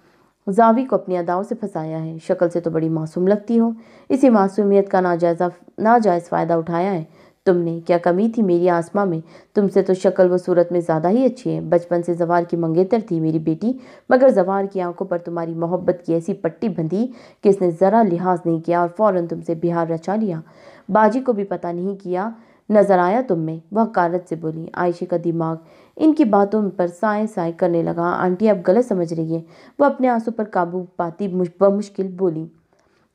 जावी को अपनी अदाओं से फंसाया है शक्ल से तो बड़ी मासूम लगती हो इसी मासूमियत का नाजायजा नाजायज़ फ़ायदा उठाया है तुमने क्या कमी थी मेरी आसमां में तुमसे तो शक्ल व सूरत में ज़्यादा ही अच्छी है बचपन से जवार की मंगेतर थी मेरी बेटी मगर जवार की आंखों पर तुम्हारी मोहब्बत की ऐसी पट्टी बंधी कि इसने ज़रा लिहाज नहीं किया और फ़ौर तुमसे बिहार रचा लिया बाजी को भी पता नहीं किया नजर आया तुम तो में वह कारत से बोली आयशे का दिमाग इनकी बातों पर साए साए करने लगा आंटी आप गलत समझ रही हैं वह अपने आंसू पर काबू पाती बमुश्किल बोली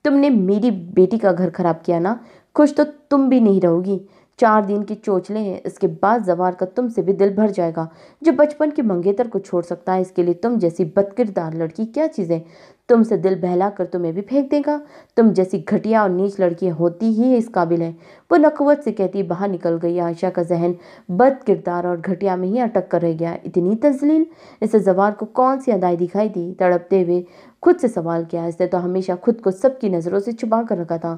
तुमने मेरी बेटी का घर खराब किया ना खुश तो तुम भी नहीं रहोगी चार दिन की चोचले हैं इसके बाद जवार का तुमसे भी दिल भर जाएगा जो बचपन के मंगेतर को छोड़ सकता है इसके लिए तुम जैसी बदकिरदार लड़की क्या चीज़ें तुमसे दिल बहला कर तुम्हें भी फेंक देगा तुम जैसी घटिया और नीच लड़की होती ही इस काबिल है वो नकवत से कहती बाहर निकल गई आयशा का जहन बद किरदार और घटिया में ही अटक कर रह गया इतनी तजलील इसे जवार को कौन सी अदाई दिखाई दी तड़पते हुए खुद से सवाल किया इसने तो हमेशा खुद को सबकी नज़रों से छुपा कर रखा था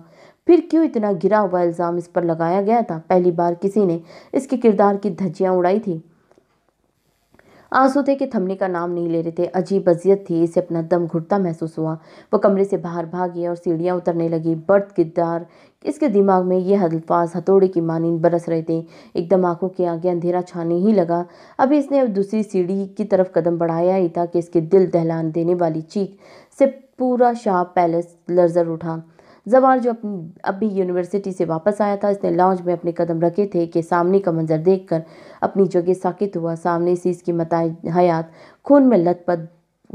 फिर क्यों इतना गिरा हुआ इल्ज़ाम इस पर लगाया गया था पहली बार किसी ने इसके किरदार की धज्जियाँ उड़ाई थी आंसू थे कि थमने का नाम नहीं ले रहे थे अजीब अजियत थी इसे अपना दम घुटता महसूस हुआ वो कमरे से बाहर भाग गया और सीढ़ियाँ उतरने लगी बर्थ गिद्दार इसके दिमाग में ये अल्फाज हथौड़े की मानी बरस रहे थे एकदम आंखों के आगे अंधेरा छाने ही लगा अभी इसने अब दूसरी सीढ़ी की तरफ कदम बढ़ाया ही था कि इसके दिल दहलान देने वाली चीख से पूरा शाह पैलेस लर्जर उठा जवार जो अपनी अभी यूनिवर्सिटी से वापस आया था इसने लॉन्च में अपने कदम रखे थे कि सामने का मंजर देखकर अपनी जगह साकित हुआ सामने से इसकी मता हयात खून में लथपथ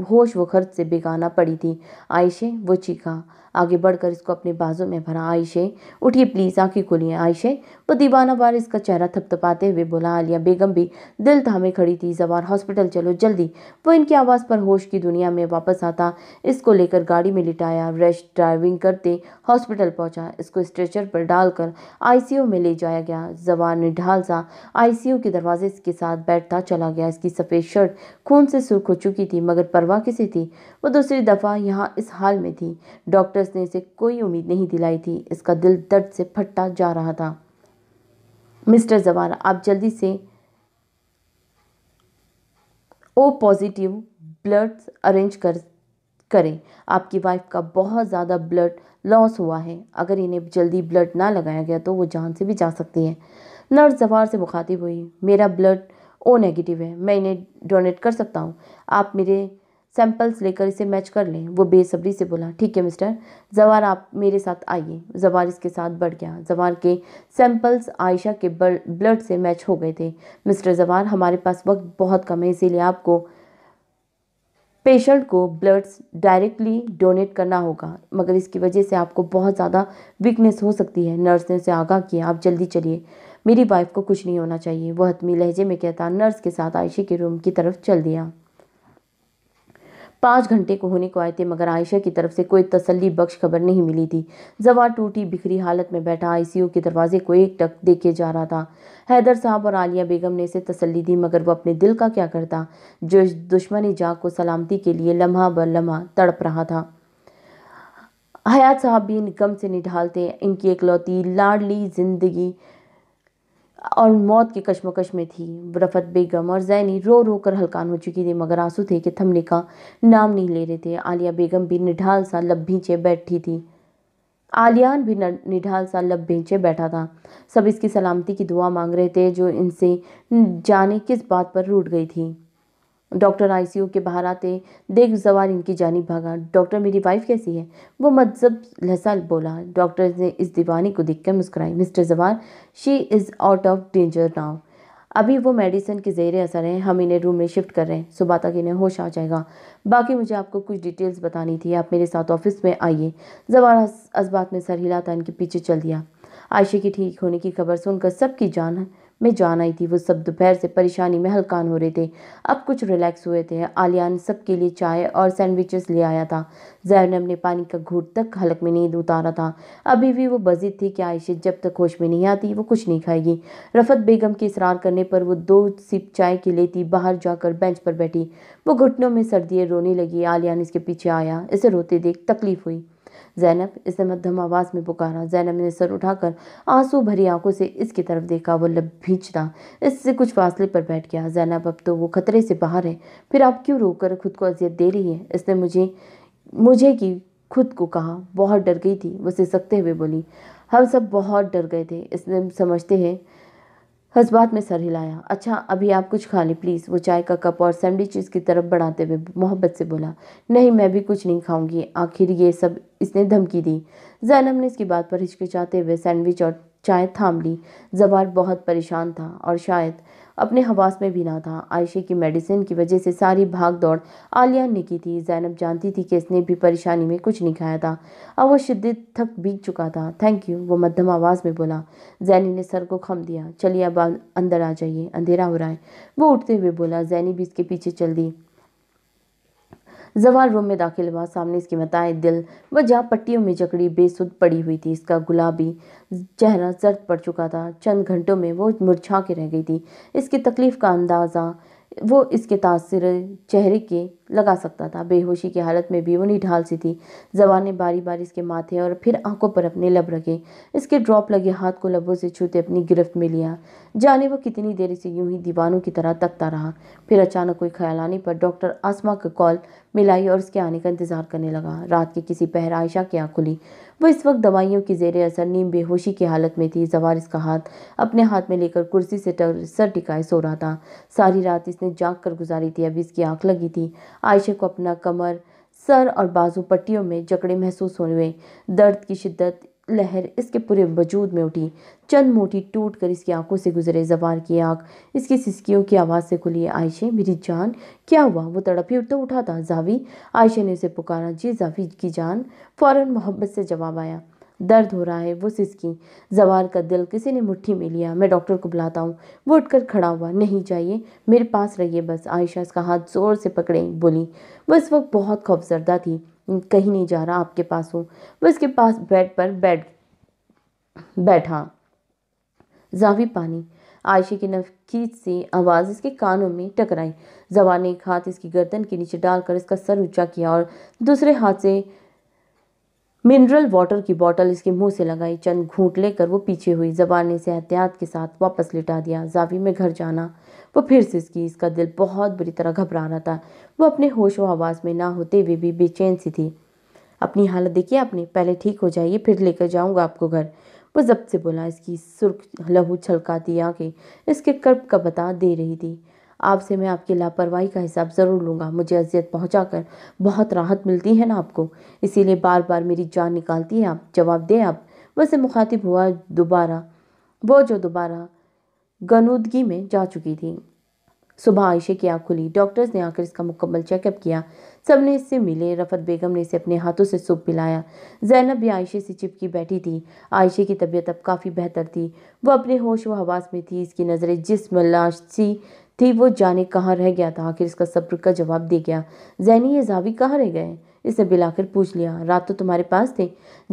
होश व खर्च से बेगाना पड़ी थी आयशे वो चीखा आगे बढ़कर इसको अपने बाजों में भरा आयशे उठिए प्लीज़ आंखें खोलिए आयशे तो दीवाना बार इसका चेहरा थपथपाते हुए बोला आलिया बेगम भी दिल थामे खड़ी थी जवार हॉस्पिटल चलो जल्दी वो इनकी आवाज़ पर होश की दुनिया में वापस आता इसको लेकर गाड़ी में लिटाया रेस ड्राइविंग करते हॉस्पिटल पहुंचा इसको स्ट्रेचर पर डालकर आईसीयू में ले जाया गया जवार ने ढाल सा आई के दरवाजे के साथ बैठता चला गया इसकी सफ़ेद शर्ट खून से सुरख हो चुकी थी मगर परवाह किसे थी वो दूसरी दफ़ा यहाँ इस हाल में थी डॉक्टर्स ने इसे कोई उम्मीद नहीं दिलाई थी इसका दिल दर्द से फटता जा रहा था मिस्टर ज़वारा आप जल्दी से ओ पॉजिटिव ब्लड्स अरेंज कर करें आपकी वाइफ का बहुत ज़्यादा ब्लड लॉस हुआ है अगर इन्हें जल्दी ब्लड ना लगाया गया तो वो जान से भी जा सकती है नर्स जवार से मुखातिब हुई मेरा ब्लड ओ नेगेटिव है मैं इन्हें डोनेट कर सकता हूँ आप मेरे सैंपल्स लेकर इसे मैच कर लें वो बेसब्री से बोला ठीक है मिस्टर जवार आप मेरे साथ आइए जवार इसके साथ बढ़ गया जवार के सैंपल्स आयशा के ब्लड से मैच हो गए थे मिस्टर जवार हमारे पास वक्त बहुत कम है इसीलिए आपको पेशेंट को ब्लड्स डायरेक्टली डोनेट करना होगा मगर इसकी वजह से आपको बहुत ज़्यादा वीकनेस हो सकती है नर्स ने उसे आगाह किया आप जल्दी चलिए मेरी वाइफ को कुछ नहीं होना चाहिए वह हतमी लहजे में कहता नर्स के साथ आयशे के रूम की तरफ चल दिया पाँच घंटे को होने को आए थे मगर आयशा की तरफ से कोई तसली बख्श खबर नहीं मिली थी जवा टूटी बिखरी हालत में बैठा आईसीयू के दरवाजे को एक टक देखे जा रहा था हैदर साहब और आलिया बेगम ने इसे तसली दी मगर वो अपने दिल का क्या करता जो दुश्मन दुश्मनी जाग को सलामती के लिए लम्हा ब लम्हा तड़प रहा था हयात साहब भी इन गम से निढालते इनकी लौती लाडली जिंदगी और मौत की कश्मकश में थी रफ़त बेगम और जैनी रो रो कर हलकान हो चुकी थी मगर आंसू थे कि थमने का नाम नहीं ले रहे थे आलिया बेगम भी निढाल सा लब भींचे बैठी थी आलियान भी निढाल सा लब भींचे बैठा था सब इसकी सलामती की दुआ मांग रहे थे जो इनसे जाने किस बात पर रूट गई थी डॉक्टर आईसीयू के बाहर आते देख जवार इनकी जानी भागा डॉक्टर मेरी वाइफ कैसी है वो मजहब लहसा बोला डॉक्टर ने इस दीवानी को कर मुस्कराई mister Jawar she is out of danger now अभी वो मेडिसिन के जेर असर हैं हम इन्हें रूम में शिफ्ट कर रहे हैं सुबह तक इन्हें होश आ जाएगा बाकी मुझे आपको कुछ डिटेल्स बतानी थी आप मेरे साथ ऑफिस में आइए जवार अस्बात में सर हिलाता इनके पीछे चल दिया आयशे की ठीक होने की खबर सुनकर सबकी जान है में जान आई थी वो सब दोपहर से परेशानी में हलकान हो रहे थे अब कुछ रिलैक्स हुए थे आलिया ने सबके लिए चाय और सैंडविचेस ले आया था जैनब ने पानी का घूट तक हलक में नहीं उतारा था अभी भी वो बजित थी कि आयशे जब तक होश में नहीं आती वो कुछ नहीं खाएगी रफत बेगम के इसरार करने पर वो दो सिप चाय के लिए थी बाहर जाकर बेंच पर बैठी वो घुटनों में सर्दियाँ रोने लगी आलियान इसके पीछे आया इसे रोते देख तकलीफ हुई जैनब इसने मध्यम आवाज़ में पुकारा जैनब ने सर उठाकर आंसू भरी आंखों से इसकी तरफ देखा वो लब भींचता इससे कुछ फासले पर बैठ गया जैनब अब तो वो खतरे से बाहर है फिर आप क्यों रोकर खुद को अजियत दे रही है इसने मुझे मुझे कि खुद को कहा बहुत डर गई थी वो सिसकते हुए बोली हम सब बहुत डर गए थे इसने समझते हैं हसबात में सर हिलाया अच्छा अभी आप कुछ खा लें प्लीज़ वो चाय का कप और सैंडविच इसकी तरफ बढ़ाते हुए मोहब्बत से बोला नहीं मैं भी कुछ नहीं खाऊंगी आखिर ये सब इसने धमकी दी जैनब ने इसकी बात पर हिचकिचाते हुए सैंडविच और चाय थाम ली जबार बहुत परेशान था और शायद अपने हवास में भी ना था आयशे की मेडिसिन की वजह से सारी भाग दौड़ आलिया ने की थी जैनब जानती थी कि इसने भी परेशानी में कुछ नहीं खाया था अब वह शिद्दत थक भीग चुका था थैंक यू वो मध्यम आवाज़ में बोला जैनी ने सर को खम दिया चलिए अब अं-, अंदर आ जाइए अंधेरा हो रहा है वो उठते हुए बोला जैनी भी इसके पीछे चल दी जवाल रूम में दाखिल हुआ सामने इसकी मताएं दिल व जहाँ पट्टियों में जकड़ी बेसुद पड़ी हुई थी इसका गुलाबी चेहरा जर्द पड़ चुका था चंद घंटों में वो मुरछा के रह गई थी इसकी तकलीफ का अंदाज़ा वो इसके तासर चेहरे के लगा सकता था बेहोशी की हालत में भी वो निढाल सी थी जवान ने बारी बारी इसके माथे और फिर आंखों पर अपने लब रखे इसके ड्रॉप लगे हाथ को लबों से छूते अपनी गिरफ्त में लिया जाने वो कितनी देर से यूं ही दीवानों की तरह तकता रहा फिर अचानक कोई ख्याल आने पर डॉक्टर आसमा का कॉल मिलाई और उसके आने का इंतज़ार करने लगा रात के किसी पहर आयशा की आँख खुली वो इस वक्त दवाइयों की जेर असर नीम बेहोशी की हालत में थी जवार इसका हाथ अपने हाथ में लेकर कुर्सी से टर, सर टिकाए सो रहा था सारी रात इसने जाग कर गुजारी थी अभी इसकी आँख लगी थी आयशा को अपना कमर सर और बाजू पट्टियों में जकड़े महसूस होने हुए दर्द की शिद्दत लहर इसके पूरे वजूद में उठी चंद मोटी टूट कर इसकी आंखों से गुजरे जवार की आंख इसकी सिस्कियों की आवाज़ से खुली आयशे मेरी जान क्या हुआ वो तड़पी तो उठा था जावी आयशे ने उसे पुकारा जी जावी की जान फ़ौरन मोहब्बत से जवाब आया दर्द हो रहा है वो सिसकी जवार का दिल किसी ने मुट्ठी में लिया मैं डॉक्टर को बुलाता हूँ वो उठकर खड़ा हुआ नहीं चाहिए मेरे पास रहिए बस आयशा इसका हाथ ज़ोर से पकड़े बोली वो इस वक्त बहुत खौफजदा थी कहीं नहीं जा रहा आपके पास हूँ वह इसके पास बेड पर बैठ बैठा जावी पानी आयशे की नफकीत सी आवाज़ इसके कानों में टकराई जवान ने एक हाथ इसकी गर्दन के नीचे डालकर इसका सर ऊंचा किया और दूसरे हाथ से मिनरल वाटर की बोतल इसके मुंह से लगाई चंद घूंट लेकर वो पीछे हुई जबान ने इसे एहतियात के साथ वापस लिटा दिया जावी में घर जाना वो फिर से इसकी इसका दिल बहुत बुरी तरह घबरा रहा था वो अपने होश व आवाज़ में ना होते हुए भी बेचैन सी थी अपनी हालत देखिए आपने पहले ठीक हो जाइए फिर लेकर जाऊंगा आपको घर वो जब से बोला इसकी सुर्ख लहू छलकाती आके इसके कर्ब का बता दे रही थी आपसे मैं आपकी लापरवाही का हिसाब ज़रूर लूँगा मुझे अजियत कर बहुत राहत मिलती है ना आपको इसीलिए बार बार मेरी जान निकालती है आप जवाब दें आप वैसे मुखातिब हुआ दोबारा वो जो दोबारा गनूदगी में जा चुकी थी सुबह आयशे की आँख खुली डॉक्टर्स ने आकर इसका मुकम्मल चेकअप किया सब ने इससे मिले रफत बेगम ने इसे अपने हाथों से सूप पिलाया जैनब भी आयशे से चिपकी बैठी थी आयशे की तबीयत अब काफ़ी बेहतर थी वो अपने होश व हवास में थी इसकी नज़रें जिसम लाश सी थी वो जाने कहाँ रह गया था आखिर इसका सब्र का जवाब दे गया जैनी ये जावी कहाँ रह गए इसने बिलाकर पूछ लिया रात तो तुम्हारे पास थे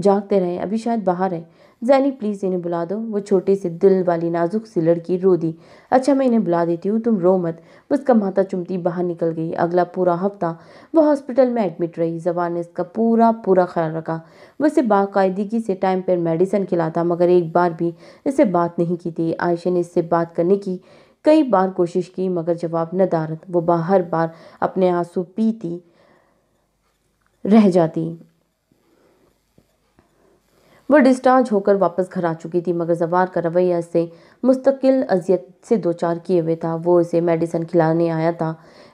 जागते रहे अभी शायद बाहर है जैनी प्लीज़ इन्हें बुला दो वो छोटे से दिल वाली नाजुक सी लड़की रो दी अच्छा मैं इन्हें बुला देती हूँ तुम रो मत उसका माथा चुमती बाहर निकल गई अगला पूरा हफ्ता वह हॉस्पिटल में एडमिट रही जवान ने इसका पूरा पूरा ख्याल रखा वह इसे बाकायदगी से टाइम पर मेडिसिन खिलाता मगर एक बार भी इससे बात नहीं की थी आयशा ने इससे बात करने की कई बार कोशिश की मगर जवाब न दारत वो बाहर बार अपने आंसू पीती रह जाती वो डिस्चार्ज होकर वापस घर आ चुकी थी मगर जवार का रवैया इससे मुस्तकिल अजियत से दो चार किए हुए था वो इसे मेडिसन खिलाने आया था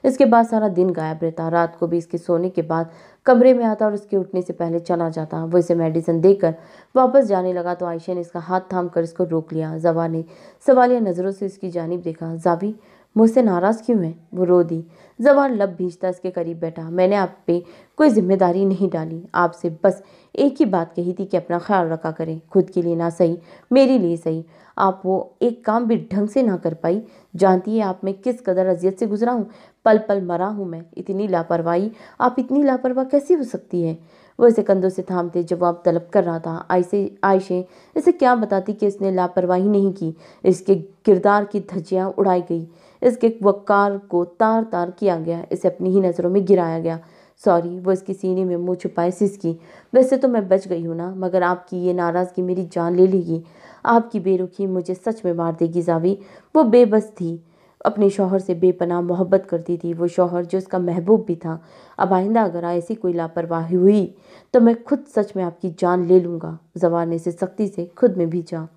इसके बाद सारा दिन गायब रहता रात को भी इसके सोने के बाद कमरे में आता और इसके उठने से पहले चला जाता वो इसे मेडिसन देकर वापस जाने लगा तो आयशा ने इसका हाथ थाम कर इसको रोक लिया जवा ने सवालिया नज़रों से इसकी जानब देखा जावी मुझसे नाराज़ क्यों है वो रो दी जवान लब भीजता इसके करीब बैठा मैंने आप पे कोई जिम्मेदारी नहीं डाली आपसे बस एक ही बात कही थी कि अपना ख्याल रखा करें खुद के लिए ना सही मेरे लिए सही आप वो एक काम भी ढंग से ना कर पाई जानती है आप मैं किस कदर अजियत से गुजरा हूँ पल पल मरा हूँ मैं इतनी लापरवाही आप इतनी लापरवाह कैसी हो सकती है वो इसे कंधों से थामते जवाब तलब कर रहा था आयसे आयशे इसे क्या बताती कि इसने लापरवाही नहीं की इसके किरदार की धज्जियाँ उड़ाई गई इसके वक़ार को तार तार किया गया इसे अपनी ही नज़रों में गिराया गया सॉरी वो इसके सीने में मुँह छुपाए सिसकी वैसे तो मैं बच गई हूँ ना मगर आपकी ये नाराज़गी मेरी जान ले लेगी आपकी बेरुखी मुझे सच में मार देगी जावी वो बेबस थी अपने शोहर से बेपनाह मोहब्बत करती थी वो शोहर जो उसका महबूब भी था अब आइंदा अगर ऐसी कोई लापरवाही हुई तो मैं खुद सच में आपकी जान ले लूँगा जवार ने इसे सख्ती से खुद में भींचा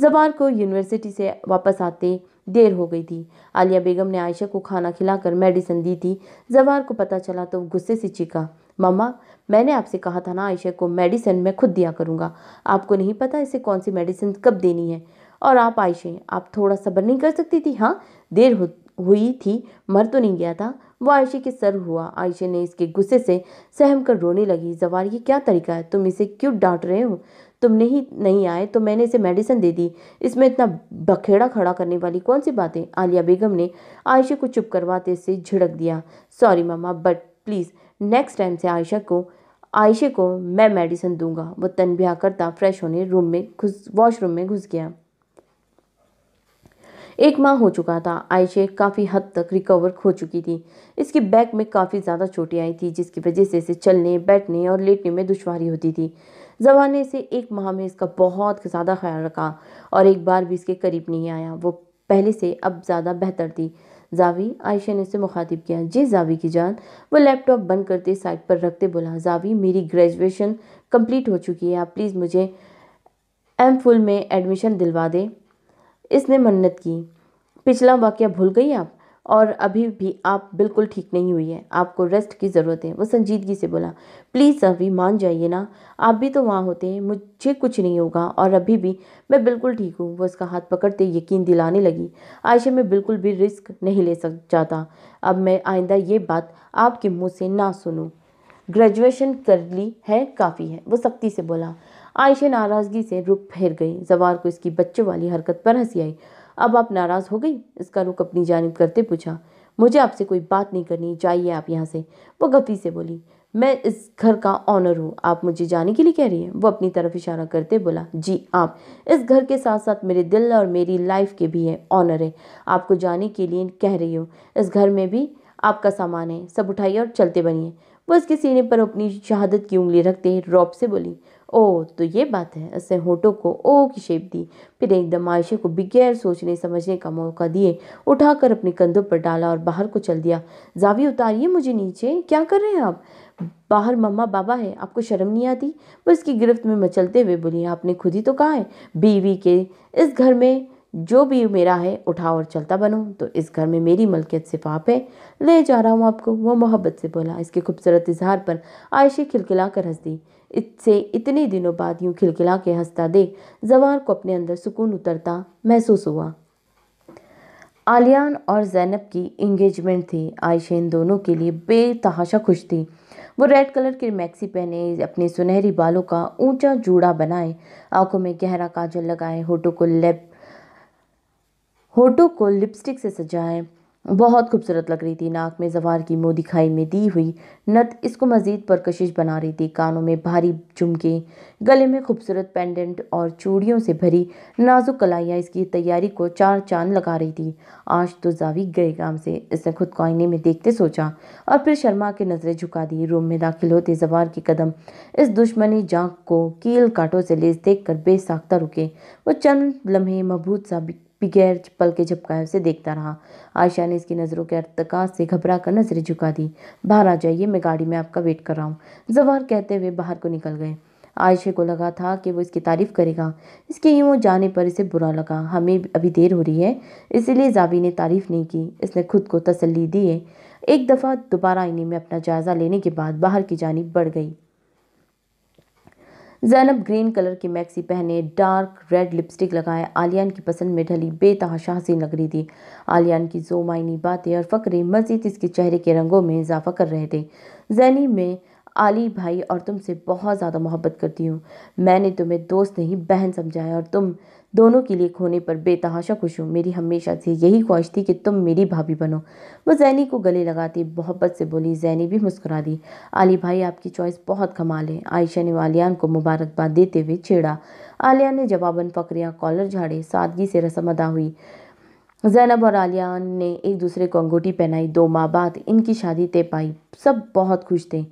जवार को यूनिवर्सिटी से वापस आते देर हो गई थी आलिया बेगम ने आयशा को खाना खिलाकर मेडिसिन दी थी जवार को पता चला तो गुस्से से चीखा मामा मैंने आपसे कहा था ना आयशा को मेडिसिन मैं खुद दिया करूँगा आपको नहीं पता इसे कौन सी मेडिसिन कब देनी है और आप आयशे आप थोड़ा सब्र नहीं कर सकती थी हाँ देर हो हुई थी मर तो नहीं गया था वो आयशे के सर हुआ आयशे ने इसके गुस्से से सहम कर रोने लगी जवार ये क्या तरीका है तुम इसे क्यों डांट रहे हो तुम नहीं नहीं आए तो मैंने इसे मेडिसिन दे दी इसमें इतना बखेड़ा खड़ा करने वाली कौन सी बातें आलिया बेगम ने आयशा को चुप करवाते से झिड़क दिया sorry mama but please next time से आयशा को आयशे को मैं मेडिसिन दूंगा वो तनबिया करता फ्रेश होने रूम में घुस वॉशरूम में घुस गया एक माह हो चुका था आयशे काफ़ी हद तक रिकवर हो चुकी थी इसके बैक में काफ़ी ज़्यादा चोटें आई थी जिसकी वजह से इसे चलने बैठने और लेटने में दुश्वारी होती थी जमाने ने एक माह में इसका बहुत ज़्यादा ख्याल रखा और एक बार भी इसके करीब नहीं आया वो पहले से अब ज़्यादा बेहतर थी जावी आयशा ने उसे मुखातिब किया जी जावी की जान वो लैपटॉप बंद करते साइड पर रखते बोला जावी मेरी ग्रेजुएशन कंप्लीट हो चुकी है आप प्लीज़ मुझे एम फुल में एडमिशन दिलवा दें इसने मन्नत की पिछला वाक्य भूल गई आप और अभी भी आप बिल्कुल ठीक नहीं हुई है आपको रेस्ट की ज़रूरत है वो संजीदगी से बोला प्लीज़ अभी मान जाइए ना आप भी तो वहाँ होते हैं मुझे कुछ नहीं होगा और अभी भी मैं बिल्कुल ठीक हूँ वो उसका हाथ पकड़ते यकीन दिलाने लगी आयशा मैं बिल्कुल भी रिस्क नहीं ले सक जाता अब मैं आइंदा ये बात आपके मुँह से ना सुनूँ ग्रेजुएशन कर ली है काफ़ी है वो सख्ती से बोला आयशा नाराज़गी से रुख फेर गई जवार को इसकी बच्चों वाली हरकत पर हंसी आई अब आप नाराज़ हो गई इसका रुख अपनी जानब करते पूछा मुझे आपसे कोई बात नहीं करनी जाइए आप यहाँ से वो गफी से बोली मैं इस घर का ऑनर हूँ आप मुझे जाने के लिए कह रही हैं वो अपनी तरफ इशारा करते बोला जी आप इस घर के साथ साथ मेरे दिल और मेरी लाइफ के भी हैं ऑनर है आपको जाने के लिए कह रही हूँ इस घर में भी आपका सामान है सब उठाइए और चलते बनिए वो इसके सीने पर अपनी शहादत की उंगली रखते रॉब से बोली ओ तो ये बात है उसने होठों को ओ की शेप दी फिर एकदम आयशा को बगैर सोचने समझने का मौका दिए उठाकर अपने कंधों पर डाला और बाहर को चल दिया जावी उतारिए मुझे नीचे क्या कर रहे हैं आप बाहर मम्मा बाबा है आपको शर्म नहीं आती वो इसकी गिरफ्त में मचलते हुए बोली आपने खुद ही तो कहा है बीवी के इस घर में जो भी मेरा है उठाओ और चलता बनो तो इस घर में मेरी मलकियत सिर्फ आप है ले जा रहा हूँ आपको वह मोहब्बत से बोला इसके खूबसूरत इजहार पर आयशे खिलखिला कर हंस दी इससे इतने दिनों बाद यूं खिलखिला के हंसता देख जवार को अपने अंदर सुकून उतरता महसूस हुआ आलियान और जैनब की इंगेजमेंट थी आयशा इन दोनों के लिए बेतहाशा खुश थी वो रेड कलर की मैक्सी पहने अपने सुनहरी बालों का ऊंचा जूड़ा बनाए आंखों में गहरा काजल लगाए होठों को लेप होठों को लिपस्टिक से सजाएं बहुत खूबसूरत लग रही थी नाक में जवार की मोह दिखाई में दी हुई नत इसको मज़ीद परकशिश बना रही थी कानों में भारी झुमके गले में खूबसूरत पेंडेंट और चूड़ियों से भरी नाजुक कलाइयाँ इसकी तैयारी को चार चांद लगा रही थी आज तो जावी गए काम से इसने खुद को आईने में देखते सोचा और फिर शर्मा के नज़रें झुका दी रूम में दाखिल होते जवार के कदम इस दुश्मनी जाँख को कील काटों से लेस देख कर बेसाख्ता रुके वो चंद लम्हे महबूत सा बगैर पल के झपकाए उसे देखता रहा आयशा ने इसकी नज़रों के अर्तका से घबरा कर नज़रें झुका दी बाहर आ जाइए मैं गाड़ी में आपका वेट कर रहा हूँ जवार कहते हुए बाहर को निकल गए आयशे को लगा था कि वो इसकी तारीफ़ करेगा इसके यूँ जाने पर इसे बुरा लगा हमें अभी देर हो रही है इसीलिए जावी ने तारीफ़ नहीं की इसने खुद को तसल्ली दी है एक दफ़ा दोबारा आईने में अपना जायज़ा लेने के बाद बाहर की जानी बढ़ गई जैनब ग्रीन कलर की मैक्सी पहने डार्क रेड लिपस्टिक लगाए आलियान की पसंद में ढली बेतहाशा हंसी लग रही थी आलियान की जो मायनी बातें और फ़करे मजीद इसके चेहरे के रंगों में इजाफा कर रहे थे जैनी में आली भाई और तुमसे बहुत ज़्यादा मोहब्बत करती हूँ मैंने तुम्हें दोस्त नहीं बहन समझाया और तुम दोनों के लिए खोने पर बेतहाशा खुश हूँ मेरी हमेशा से यही ख्वाहिश थी कि तुम मेरी भाभी बनो वो जैनी को गले लगाती मोहब्बत से बोली जैनी भी मुस्कुरा दी आली भाई आपकी चॉइस बहुत कमाल है आयशा ने वालियान को मुबारकबाद देते हुए छेड़ा आलिया ने जवाबन फकरियाँ कॉलर झाड़े सादगी से रसम अदा हुई जैनब और आलियान ने एक दूसरे को अंगूठी पहनाई दो माह बाद इनकी शादी तय पाई सब बहुत खुश थे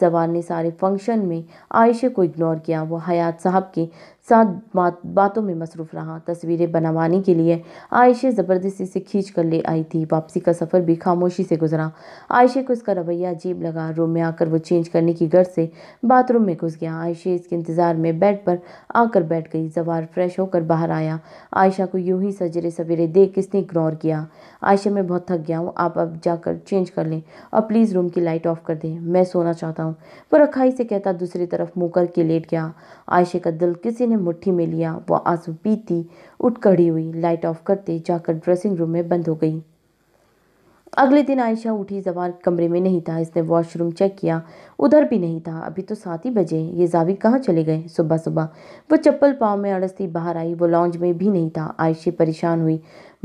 जवान ने सारे फंक्शन में आयशे को इग्नोर किया वो हयात साहब के साथ बात बातों में मसरूफ़ रहा तस्वीरें बनवाने के लिए आयशे ज़बरदस्ती से खींच कर ले आई थी वापसी का सफ़र भी खामोशी से गुजरा आयशे को इसका रवैया अजीब लगा रूम में आकर वो चेंज करने की गर्ज से बाथरूम में घुस गया आयशे इसके इंतज़ार में बेड पर आकर बैठ गई जवार फ्रेश होकर बाहर आया आयशा को यूं ही सजरे सवेरे देख किसने इग्नोर किया आयशा मैं बहुत थक गया हूँ आप अब जाकर चेंज कर लें और प्लीज़ रूम की लाइट ऑफ कर दें मैं सोना चाहता हूँ वो रखाई से कहता दूसरी तरफ मुँह के लेट गया आयशे का दिल किसी ने मुट्ठी में लिया वह आंसू पीती उठ खड़ी हुई लाइट ऑफ करते जाकर ड्रेसिंग रूम में बंद हो गई अगले दिन आयशा उठी जवान कमरे में नहीं था इसने वॉशरूम चेक किया उधर भी नहीं था अभी तो सात ही बजे ये जावी कहाँ चले गए सुबह सुबह वो चप्पल पाँव में अड़सती बाहर आई वो लॉन्ज में भी नहीं था आयशी परेशान हुई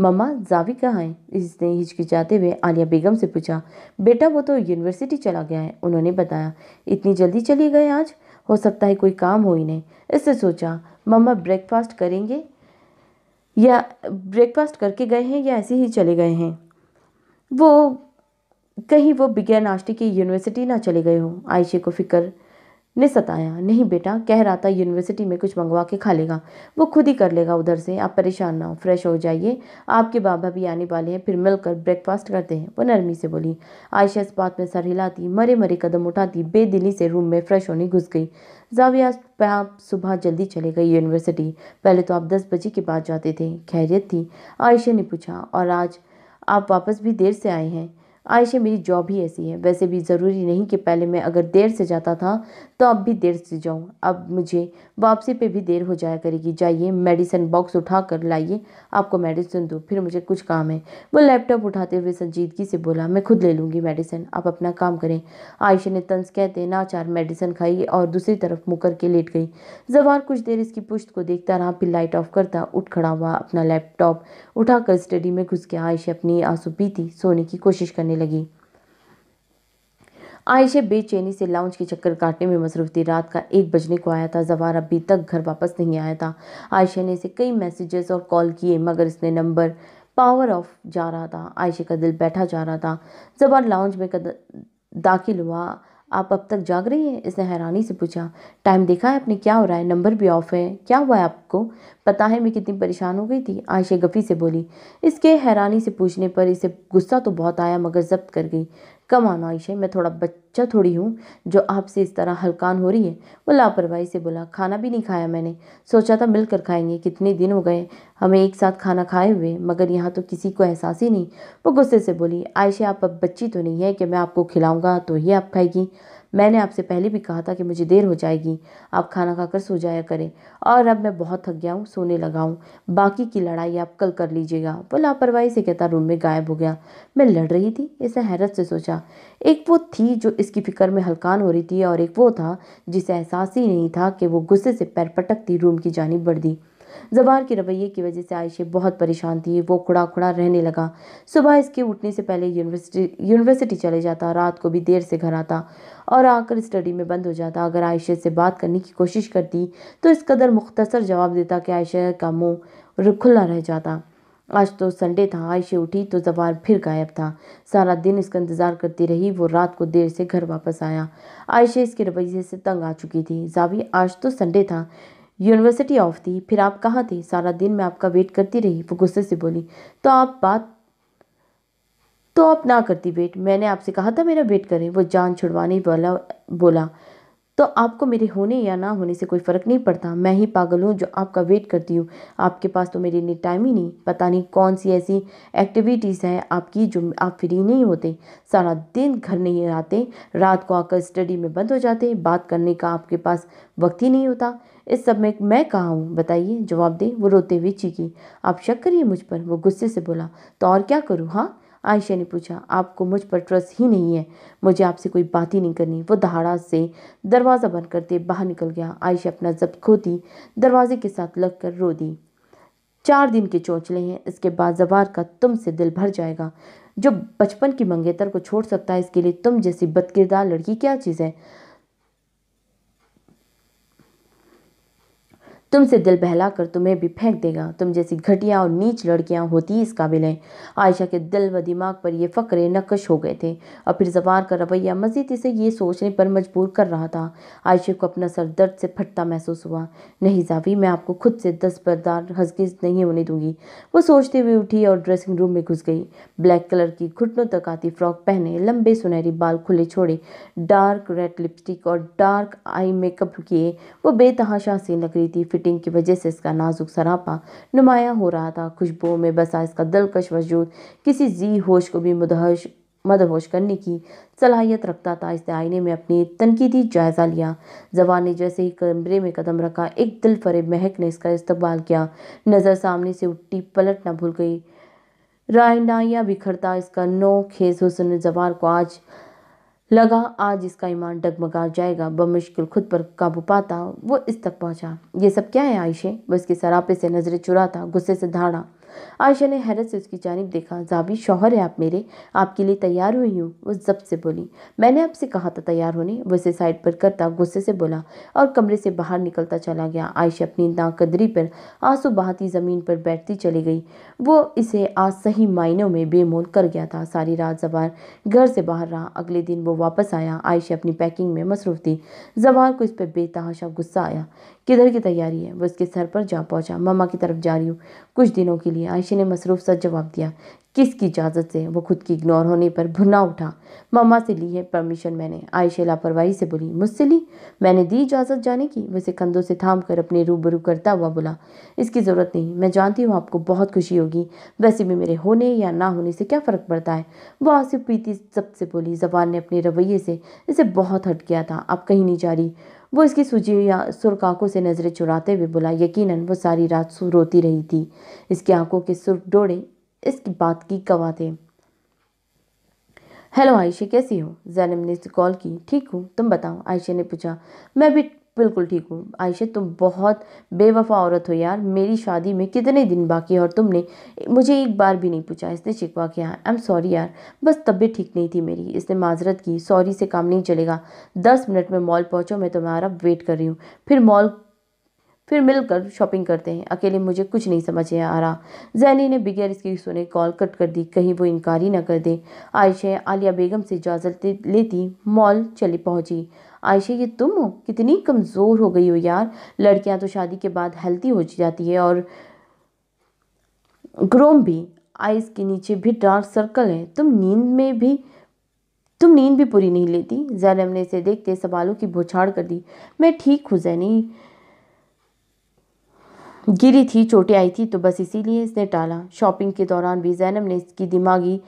मम्मा जावी कहाँ है इसने हिचकिचाते हुए आलिया बेगम से पूछा बेटा वो तो यूनिवर्सिटी चला गया है उन्होंने बताया इतनी जल्दी चले गए आज हो सकता है कोई काम हो ही नहीं इससे सोचा मम्मा ब्रेकफास्ट करेंगे या ब्रेकफास्ट करके गए हैं या ऐसे ही चले गए हैं वो कहीं वो बिगैर नाश्ते की यूनिवर्सिटी ना चले गए हों आयशे को फिक्र ने सताया नहीं बेटा कह रहा था यूनिवर्सिटी में कुछ मंगवा के खा लेगा वो खुद ही कर लेगा उधर से आप परेशान ना हो फ्रेश हो जाइए आपके बाबा भी आने वाले हैं फिर मिलकर ब्रेकफास्ट करते हैं वो नरमी से बोली आयशा इस बात में सर हिलाती मरे मरे कदम उठाती बेदिली से रूम में फ्रेश होने घुस गई जाविया आप सुबह जल्दी चले गए यूनिवर्सिटी पहले तो आप दस बजे के बाद जाते थे खैरियत थी आयशा ने पूछा और आज आप वापस भी देर से आए हैं आयशे मेरी जॉब ही ऐसी है वैसे भी ज़रूरी नहीं कि पहले मैं अगर देर से जाता था तो अब भी देर से जाऊँ अब मुझे वापसी पे भी देर हो जाया करेगी जाइए मेडिसिन बॉक्स उठा कर लाइए आपको मेडिसिन दो फिर मुझे कुछ काम है वो लैपटॉप उठाते हुए संजीदगी से बोला मैं खुद ले लूँगी मेडिसिन आप अपना काम करें आयशा ने तंस कहते नाचार मेडिसिन खाई और दूसरी तरफ मुकर के लेट गई जवार कुछ देर इसकी पुश्त को देखता रहा फिर लाइट ऑफ करता उठ खड़ा हुआ अपना लैपटॉप उठाकर स्टडी में घुस गया आयशा अपनी आंसू पीती सोने की कोशिश करने लगी आयशा बेचैनी से लाउंज के चक्कर काटने में मसरूफ थी रात का एक बजने को आया था जवार अभी तक घर वापस नहीं आया था आयशा ने इसे कई मैसेजेस और कॉल किए मगर इसने नंबर पावर ऑफ जा रहा था आयशा का दिल बैठा जा रहा था जवार लाउंज में दाखिल हुआ आप अब तक जाग रही हैं इसने हैरानी से पूछा टाइम देखा है आपने क्या हो रहा है नंबर भी ऑफ है क्या हुआ है आपको पता है मैं कितनी परेशान हो गई थी आयशा गफ़ी से बोली इसके हैरानी से पूछने पर इसे गुस्सा तो बहुत आया मगर जब्त कर गई कम आना आयशे मैं थोड़ा बच्चा थोड़ी हूँ जो आपसे इस तरह हलकान हो रही है वो लापरवाही से बोला खाना भी नहीं खाया मैंने सोचा था मिलकर खाएंगे कितने दिन हो गए हमें एक साथ खाना खाए हुए मगर यहाँ तो किसी को एहसास ही नहीं वो गुस्से से बोली आयशा आप अब बच्ची तो नहीं है कि मैं आपको खिलाऊँगा तो ही आप खाएगी मैंने आपसे पहले भी कहा था कि मुझे देर हो जाएगी आप खाना खाकर सो जाया करें और अब मैं बहुत थक गया हूँ सोने लगा हूँ बाकी की लड़ाई आप कल कर लीजिएगा वो लापरवाही से कहता रूम में गायब हो गया मैं लड़ रही थी इसने हैरत से सोचा एक वो थी जो इसकी फ़िक्र में हलकान हो रही थी और एक वो था जिसे एहसास ही नहीं था कि वो गुस्से से पैर पटकती रूम की जानी बढ़ दी जबार के रवैये की वजह से आयशे बहुत परेशान थी वो खुड़ा खुड़ा रहने लगा सुबह इसके उठने से पहले यूनिवर्सिटी यूनिवर्सिटी चले जाता रात को भी देर से घर आता और आकर स्टडी में बंद हो जाता अगर आयशे से बात करने की कोशिश करती तो इस कदर मुख्तसर जवाब देता कि आयशे का मुँह खुला रह जाता आज तो संडे था आयशे उठी तो जवार फिर गायब था सारा दिन इसका इंतज़ार करती रही वो रात को देर से घर वापस आया आयशे इसके रवैये से तंग आ चुकी थी जावी आज तो संडे था यूनिवर्सिटी ऑफ थी फिर आप कहाँ थे सारा दिन मैं आपका वेट करती रही वो गुस्से से बोली तो आप बात तो आप ना करती वेट मैंने आपसे कहा था मेरा वेट करें वो जान छुड़वाने वाला बोला तो आपको मेरे होने या ना होने से कोई फ़र्क नहीं पड़ता मैं ही पागल हूँ जो आपका वेट करती हूँ आपके पास तो मेरे लिए टाइम ही नहीं पता नहीं कौन सी ऐसी एक्टिविटीज़ हैं आपकी जो आप फ्री नहीं होते सारा दिन घर नहीं आते रात को आकर स्टडी में बंद हो जाते बात करने का आपके पास वक्त ही नहीं होता इस सब में मैं कहाँ हूँ बताइए जवाब दे वो रोते हुए चीखी आप शक करिए मुझ पर वो गुस्से से बोला तो और क्या करूँ हाँ आयशा ने पूछा आपको मुझ पर ट्रस्ट ही नहीं है मुझे आपसे कोई बात ही नहीं करनी वो दहाड़ा से दरवाज़ा बंद करते बाहर निकल गया आयशा अपना जब्त खोती दरवाजे के साथ लग कर रो दी चार दिन के चौचले हैं इसके बाद जवार का तुमसे दिल भर जाएगा जो बचपन की मंगेतर को छोड़ सकता है इसके लिए तुम जैसी बदकिरदार लड़की क्या चीज़ है तुमसे दिल बहला कर तुम्हें भी फेंक देगा तुम जैसी घटिया और नीच लड़कियां होती इस काबिल हैं आयशा के दिल व दिमाग पर ये फकरे नकश हो गए थे और फिर जवार का रवैया मज़ीद इसे ये सोचने पर मजबूर कर रहा था आयशा को अपना सर दर्द से फटता महसूस हुआ नहीं जावी मैं आपको खुद से बरदार हजगिज नहीं होने दूंगी वो सोचते हुए उठी और ड्रेसिंग रूम में घुस गई ब्लैक कलर की घुटनों तक आती फ्रॉक पहने लंबे सुनहरी बाल खुले छोड़े डार्क रेड लिपस्टिक और डार्क आई मेकअप किए वो बेतहाशा से नकली थी फिटिंग की वजह से इसका नाजुक सरापा नुमाया हो रहा था खुशबू में बसा इसका दिलकश वजूद किसी जी होश को भी मुदहश मदहोश करने की सलाहियत रखता था इसने आईने में अपनी तनकीदी जायज़ा लिया जवान ने जैसे ही कमरे में कदम रखा एक दिल फरेब महक ने इसका इस्तेमाल किया नज़र सामने से उठी पलट ना भूल गई रायनाया बिखरता इसका नो खेज हुसन जवार को आज लगा आज इसका ईमान डगमगा जाएगा बमुश्किल खुद पर काबू पाता वो इस तक पहुंचा ये सब क्या है आयशे वो इसके सरापे से नजरें चुराता गुस्से से धाड़ा आयशा ने हैरत से उसकी जानब देखा जावी शौहर है आप मेरे आपके लिए तैयार हुई हूँ वो जब से बोली मैंने आपसे कहा था तैयार होने वो इसे साइड पर करता गुस्से से बोला और कमरे से बाहर निकलता चला गया आयशा अपनी नाकदरी पर आंसू बहाती ज़मीन पर बैठती चली गई वो इसे आज सही मायनों में बेमोल कर गया था सारी रात जवार घर से बाहर रहा अगले दिन वो वापस आया आयशा अपनी पैकिंग में मसरूफ थी जवार को इस पर बेतहाशा गुस्सा आया किधर की तैयारी है वो इसके सर पर जा पहुंचा मामा की तरफ जा रही हूँ कुछ दिनों के लिए आयशी ने मसरूफ सा जवाब दिया किसकी इजाज़त से वो खुद की इग्नोर होने पर भुना उठा मामा से ली है परमिशन मैंने आयशे लापरवाही से बोली मुझसे ली मैंने दी इजाज़त जाने की वैसे कंधों से थाम कर अपने रूबरू करता हुआ बोला इसकी ज़रूरत नहीं मैं जानती हूँ आपको बहुत खुशी होगी वैसे भी मेरे होने या ना होने से क्या फ़र्क पड़ता है वो आसिफ पीती सबसे बोली जबान ने अपने रवैये से इसे बहुत हट गया था आप कहीं नहीं जा रही वो इसकी सूजी या सुर्ख आंखों से नज़रें चुराते हुए बोला यकीनन वो सारी रात रोती रही थी इसकी आंखों के सुर्ख डोड़े इसकी बात की गवाह थे हेलो आयशे कैसी हो जैनब ने कॉल की ठीक हूँ तुम बताओ आयशे ने पूछा मैं भी बिल्कुल ठीक हूँ आयशा तुम बहुत बेवफा औरत हो यार मेरी शादी में कितने दिन बाकी है और तुमने मुझे एक बार भी नहीं पूछा इसने शिकवा किया आई एम सॉरी यार बस तबीयत ठीक नहीं थी मेरी इसने माजरत की सॉरी से काम नहीं चलेगा दस मिनट में मॉल पहुँचो मैं तुम्हारा वेट कर रही हूँ फिर मॉल फिर मिलकर शॉपिंग करते हैं अकेले मुझे कुछ नहीं समझ आ रहा जैनी ने बगैर इसकी सुने कॉल कट कर दी कहीं वो इनकारी ना कर दे आयशा आलिया बेगम से इजाज़त लेती मॉल चली पहुंची आयशे ये तुम हो कितनी कमज़ोर हो गई हो यार लड़कियां तो शादी के बाद हेल्थी हो जाती है और ग्रोम भी आइज़ के नीचे भी डार्क सर्कल है तुम नींद में भी तुम नींद भी पूरी नहीं लेती जैनब ने इसे देखते सवालों की बौछाड़ कर दी मैं ठीक हूँ जैनी गिरी थी चोटें आई थी तो बस इसीलिए इसने टाला शॉपिंग के दौरान भी जैनब ने इसकी दिमागी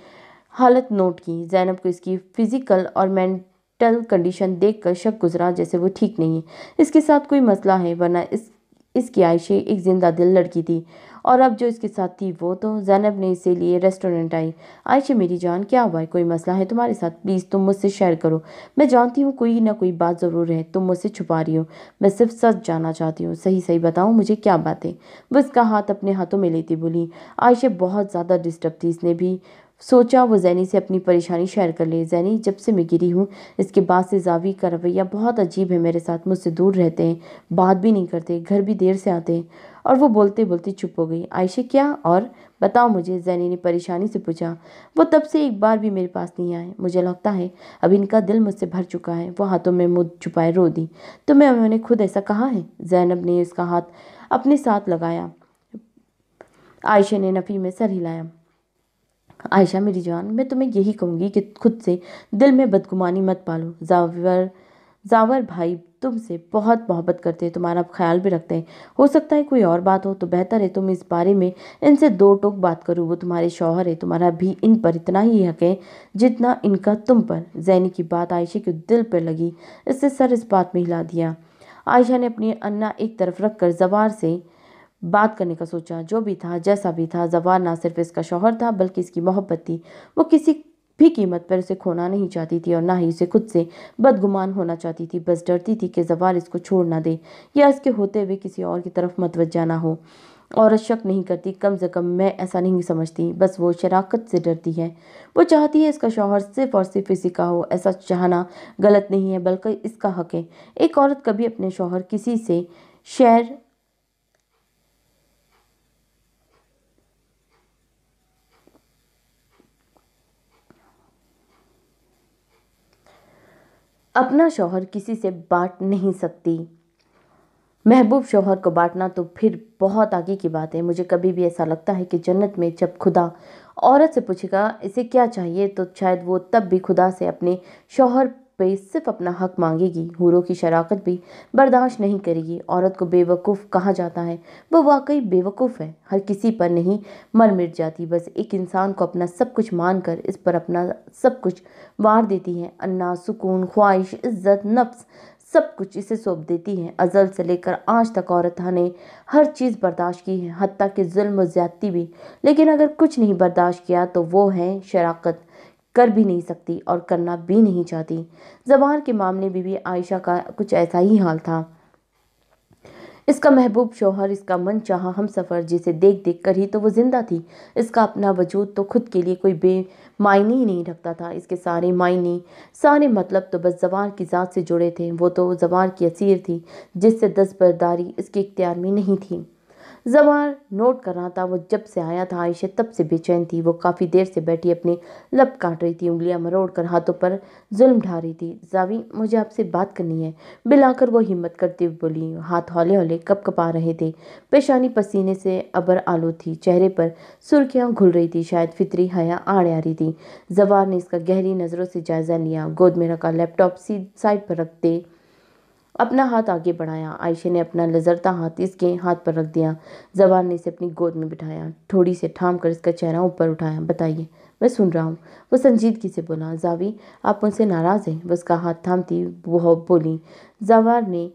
हालत नोट की जैनब को इसकी फ़िज़िकल और मैंट टल कंडीशन देखकर शक गुजरा जैसे वो ठीक नहीं है इसके साथ कोई मसला है वरना इस इसकी आयशे एक जिंदा दिल लड़की थी और अब जो इसके साथ थी वो तो जैनब ने इसे लिए रेस्टोरेंट आई आयशे मेरी जान क्या हुआ है कोई मसला है तुम्हारे साथ प्लीज़ तुम मुझसे शेयर करो मैं जानती हूँ कोई ना कोई बात ज़रूर है तुम मुझसे छुपा रही हो मैं सिर्फ सच जाना चाहती हूँ सही सही बताऊँ मुझे क्या बात है वो इसका हाथ अपने हाथों में लेती बोली आयशे बहुत ज़्यादा डिस्टर्ब थी इसने भी सोचा वो जैनी से अपनी परेशानी शेयर कर ले जैनी जब से मैं गिरी हूँ इसके बाद से जावी का रवैया बहुत अजीब है मेरे साथ मुझसे दूर रहते हैं बात भी नहीं करते घर भी देर से आते हैं और वो बोलते बोलते चुप हो गई आयशे क्या और बताओ मुझे जैनी ने परेशानी से पूछा वो तब से एक बार भी मेरे पास नहीं आए मुझे लगता है अब इनका दिल मुझसे भर चुका है वो हाथों में मुँह छुपाए रो दी तो मैं उन्होंने खुद ऐसा कहा है जैनब ने उसका हाथ अपने साथ लगाया आयशे ने नफ़ी में सर हिलाया आयशा मेरी जान मैं तुम्हें यही कहूँगी कि खुद से दिल में बदगुमानी मत पालो जावर जावर भाई तुमसे बहुत मोहब्बत करते हैं तुम्हारा ख्याल भी रखते हैं हो सकता है कोई और बात हो तो बेहतर है तुम इस बारे में इनसे दो टोक बात करो वो तुम्हारे शौहर है तुम्हारा भी इन पर इतना ही हक है जितना इनका तुम पर जैनी की बात आयशा के दिल पर लगी इससे सर इस बात में हिला दिया आयशा ने अपनी अन्ना एक तरफ कर जवार से बात करने का सोचा जो भी था जैसा भी था जवान ना सिर्फ इसका शौहर था बल्कि इसकी मोहब्बत थी वो किसी भी कीमत पर उसे खोना नहीं चाहती थी और ना ही उसे खुद से बदगुमान होना चाहती थी बस डरती थी कि जवार इसको छोड़ ना दे या इसके होते हुए किसी और की तरफ मतवजा ना हो औरत शक नहीं करती कम से कम मैं ऐसा नहीं समझती बस वो शराकत से डरती है वो चाहती है इसका शौहर सिर्फ और सिर्फ इसी का हो ऐसा चाहना गलत नहीं है बल्कि इसका हक है एक औरत कभी अपने शौहर किसी से शेयर अपना शौहर किसी से बांट नहीं सकती महबूब शौहर को बांटना तो फिर बहुत आगे की बात है मुझे कभी भी ऐसा लगता है कि जन्नत में जब खुदा औरत से पूछेगा इसे क्या चाहिए तो शायद वो तब भी खुदा से अपने शौहर पे सिर्फ अपना हक मांगेगी हूरों की शराकत भी बर्दाश्त नहीं करेगी औरत को बेवकूफ़ कहा जाता है वो वाकई बेवकूफ़ है हर किसी पर नहीं मर मिट जाती बस एक इंसान को अपना सब कुछ मानकर इस पर अपना सब कुछ वार देती है अन्ना सुकून ख्वाहिश इज्जत नफ्स सब कुछ इसे सौंप देती है अजल से लेकर आज तक औरत ने हर चीज़ बर्दाश्त की है हती कि जुल्म ज़्यादती भी लेकिन अगर कुछ नहीं बर्दाश्त किया तो वो है शराकत कर भी नहीं सकती और करना भी नहीं चाहती ज़बान के मामले में भी आयशा का कुछ ऐसा ही हाल था इसका महबूब शोहर इसका मन चाह हम सफ़र जिसे देख देख कर ही तो वो ज़िंदा थी इसका अपना वजूद तो खुद के लिए कोई बे मायने ही नहीं रखता था इसके सारे मायने सारे मतलब तो बस जबान की ज़ात से जुड़े थे वो तो जबान की असीर थी जिससे दस्तबरदारी इसके इख्तियार में नहीं थी जबान नोट कर रहा था वो जब से आया था आयशा तब से बेचैन थी वो काफ़ी देर से बैठी अपनी लब काट रही थी उंगलियां मरोड़ कर हाथों पर जुल्म ढा रही थी जावी मुझे आपसे बात करनी है बिलाकर वो हिम्मत करते हुए बोली हाथ हौले हौले कप कपा रहे थे पेशानी पसीने से अबर आलू थी चेहरे पर सुर्खियाँ घुल रही थी शायद फितरी हया आड़े आ रही थी जवार ने इसका गहरी नज़रों से जायज़ा लिया गोद में रखा लैपटॉप सीध साइड पर रखते अपना हाथ आगे बढ़ाया आयशे ने अपना लजरता हाथ इसके हाथ पर रख दिया जबान ने इसे अपनी गोद में बिठाया थोड़ी से ठाम कर इसका चेहरा ऊपर उठाया बताइए मैं सुन रहा हूँ वो संजीदगी से बोला जावी आप उनसे नाराज़ हैं उसका हाथ थामती वह बोली जावार ने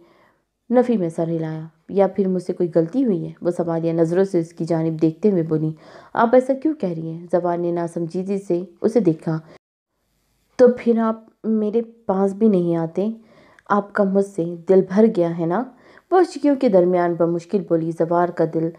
नफ़ी में सर हिलाया या फिर मुझसे कोई गलती हुई है वो सवालिया नज़रों से उसकी जानब देखते हुए बोली आप ऐसा क्यों कह रही हैं जवान ने नासमझीदी से उसे देखा तो फिर आप मेरे पास भी नहीं आते आपका मुझसे दिल भर गया है ना वो के दरमियान बमुश्किल बोली जवार का दिल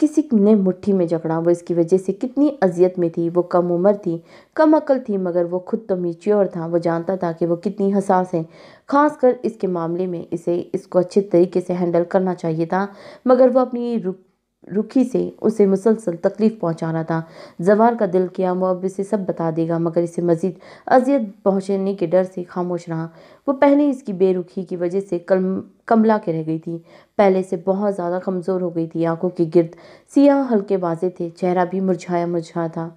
किसी ने मुट्ठी में जकड़ा वो इसकी वजह से कितनी अजियत में थी वो कम उम्र थी कम अकल थी मगर वो खुद तो मीच्योर था वो जानता था कि वो कितनी हसास है खासकर इसके मामले में इसे इसको अच्छे तरीके से हैंडल करना चाहिए था मगर वो अपनी रुक रुखी से उसे मुसलसल तकलीफ़ पहुंचाना था जवार का दिल किया वह अब इसे सब बता देगा मगर इसे मज़ीद अजियत पहुंचने के डर से खामोश रहा वो पहले इसकी बेरुखी की वजह से कम कमला के रह गई थी पहले से बहुत ज़्यादा कमज़ोर हो गई थी आंखों के गिर्द सियाह हल्के वाजे थे चेहरा भी मुरझाया मुरझा था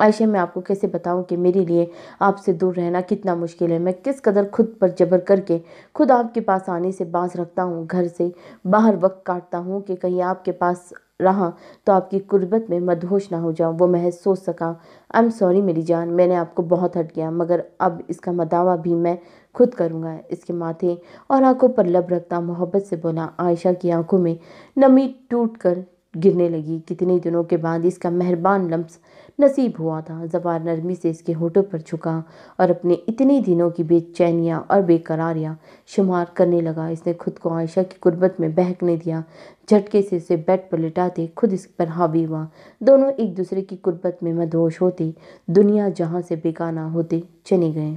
आयशे मैं आपको कैसे बताऊं कि मेरे लिए आपसे दूर रहना कितना मुश्किल है मैं किस कदर खुद पर जबर करके खुद आपके पास आने से बांस रखता हूँ घर से बाहर वक्त काटता हूँ कि कहीं आपके पास रहा तो आपकी कुर्बत में मदहोश ना हो जाऊं वो महज सोच सका आई एम सॉरी मेरी जान मैंने आपको बहुत हट गया मगर अब इसका मदावा भी मैं खुद करूँगा इसके माथे और आंखों पर लब रखता मोहब्बत से बोला आयशा की आंखों में नमी टूट कर गिरने लगी कितने दिनों के बाद इसका मेहरबान लम्स नसीब हुआ था जवार नरमी से इसके होठों पर झुका और अपने इतने दिनों की बेचैनियाँ और बेकरारियाँ शुमार करने लगा इसने खुद को आयशा की गुर्बत में बहकने दिया झटके से इसे बेड पर लिटाते खुद इस पर हावी हुआ दोनों एक दूसरे की गुर्बत में मदहोश होते दुनिया जहाँ से बेगाना होते चले गए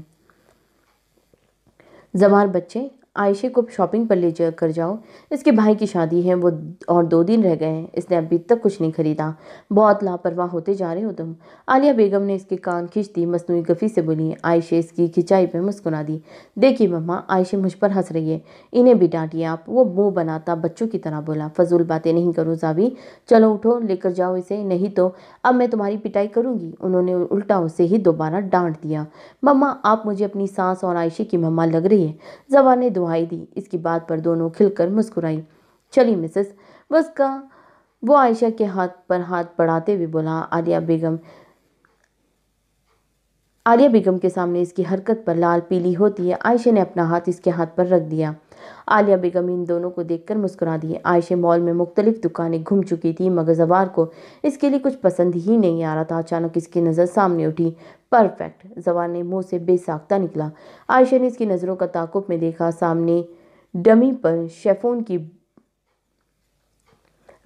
जवार बच्चे आयशे को शॉपिंग पर ले जा कर जाओ इसके भाई की शादी है वो और दो दिन रह गए हैं इसने अभी तक कुछ नहीं खरीदा बहुत लापरवाह होते जा रहे हो तुम आलिया बेगम ने इसके कान खींच दी मसनू गफ़ी से बोली आयशे इसकी खिंचाई पर मुस्कुरा दी देखिए मम्मा आयशे मुझ पर हंस रही है इन्हें भी डांटिए आप वो मुँह बनाता बच्चों की तरह बोला फजूल बातें नहीं करो जावी चलो उठो लेकर जाओ इसे नहीं तो अब मैं तुम्हारी पिटाई करूँगी उन्होंने उल्टा उसे ही दोबारा डांट दिया मम्मा आप मुझे अपनी सांस और आयशे की मम्मा लग रही है जवा ने दुहाई दी इसकी बात पर दोनों खिलकर मुस्कुराई चली मिसेस बस का वो आयशा के हाथ पर हाथ बढ़ाते हुए बोला आलिया बेगम आलिया बेगम के सामने इसकी हरकत पर लाल पीली होती है आयशा ने अपना हाथ इसके हाथ पर रख दिया आलिया बेगम इन दोनों को देखकर मुस्कुरा दी आयशे मॉल में मुख्तलिफ दुकानें घूम चुकी थी मगर जवार को इसके लिए कुछ पसंद ही नहीं आ रहा था अचानक इसकी नज़र सामने उठी परफेक्ट जवार ने मुंह से बेसाख्ता निकला आयशे ने इसकी नज़रों का ताकुब में देखा सामने डमी पर शेफोन की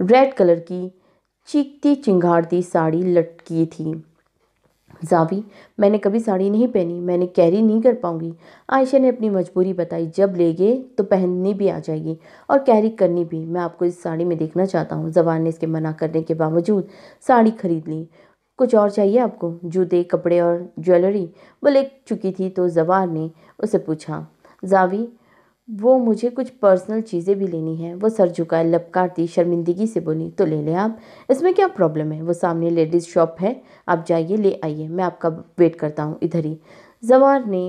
रेड कलर की चीखती चिंगारती साड़ी लटकी थी जावी मैंने कभी साड़ी नहीं पहनी मैंने कैरी नहीं कर पाऊँगी आयशा ने अपनी मजबूरी बताई जब ले गए तो पहननी भी आ जाएगी और कैरी करनी भी मैं आपको इस साड़ी में देखना चाहता हूँ जवान ने इसके मना करने के बावजूद साड़ी खरीद ली कुछ और चाहिए आपको जूते कपड़े और ज्वेलरी वो ले चुकी थी तो जवान ने उसे पूछा जावी वो मुझे कुछ पर्सनल चीज़ें भी लेनी है वो सर झुकाए लपकारती शर्मिंदगी से बोली तो ले लें आप इसमें क्या प्रॉब्लम है वो सामने लेडीज़ शॉप है आप जाइए ले आइए मैं आपका वेट करता हूँ इधर ही जवार ने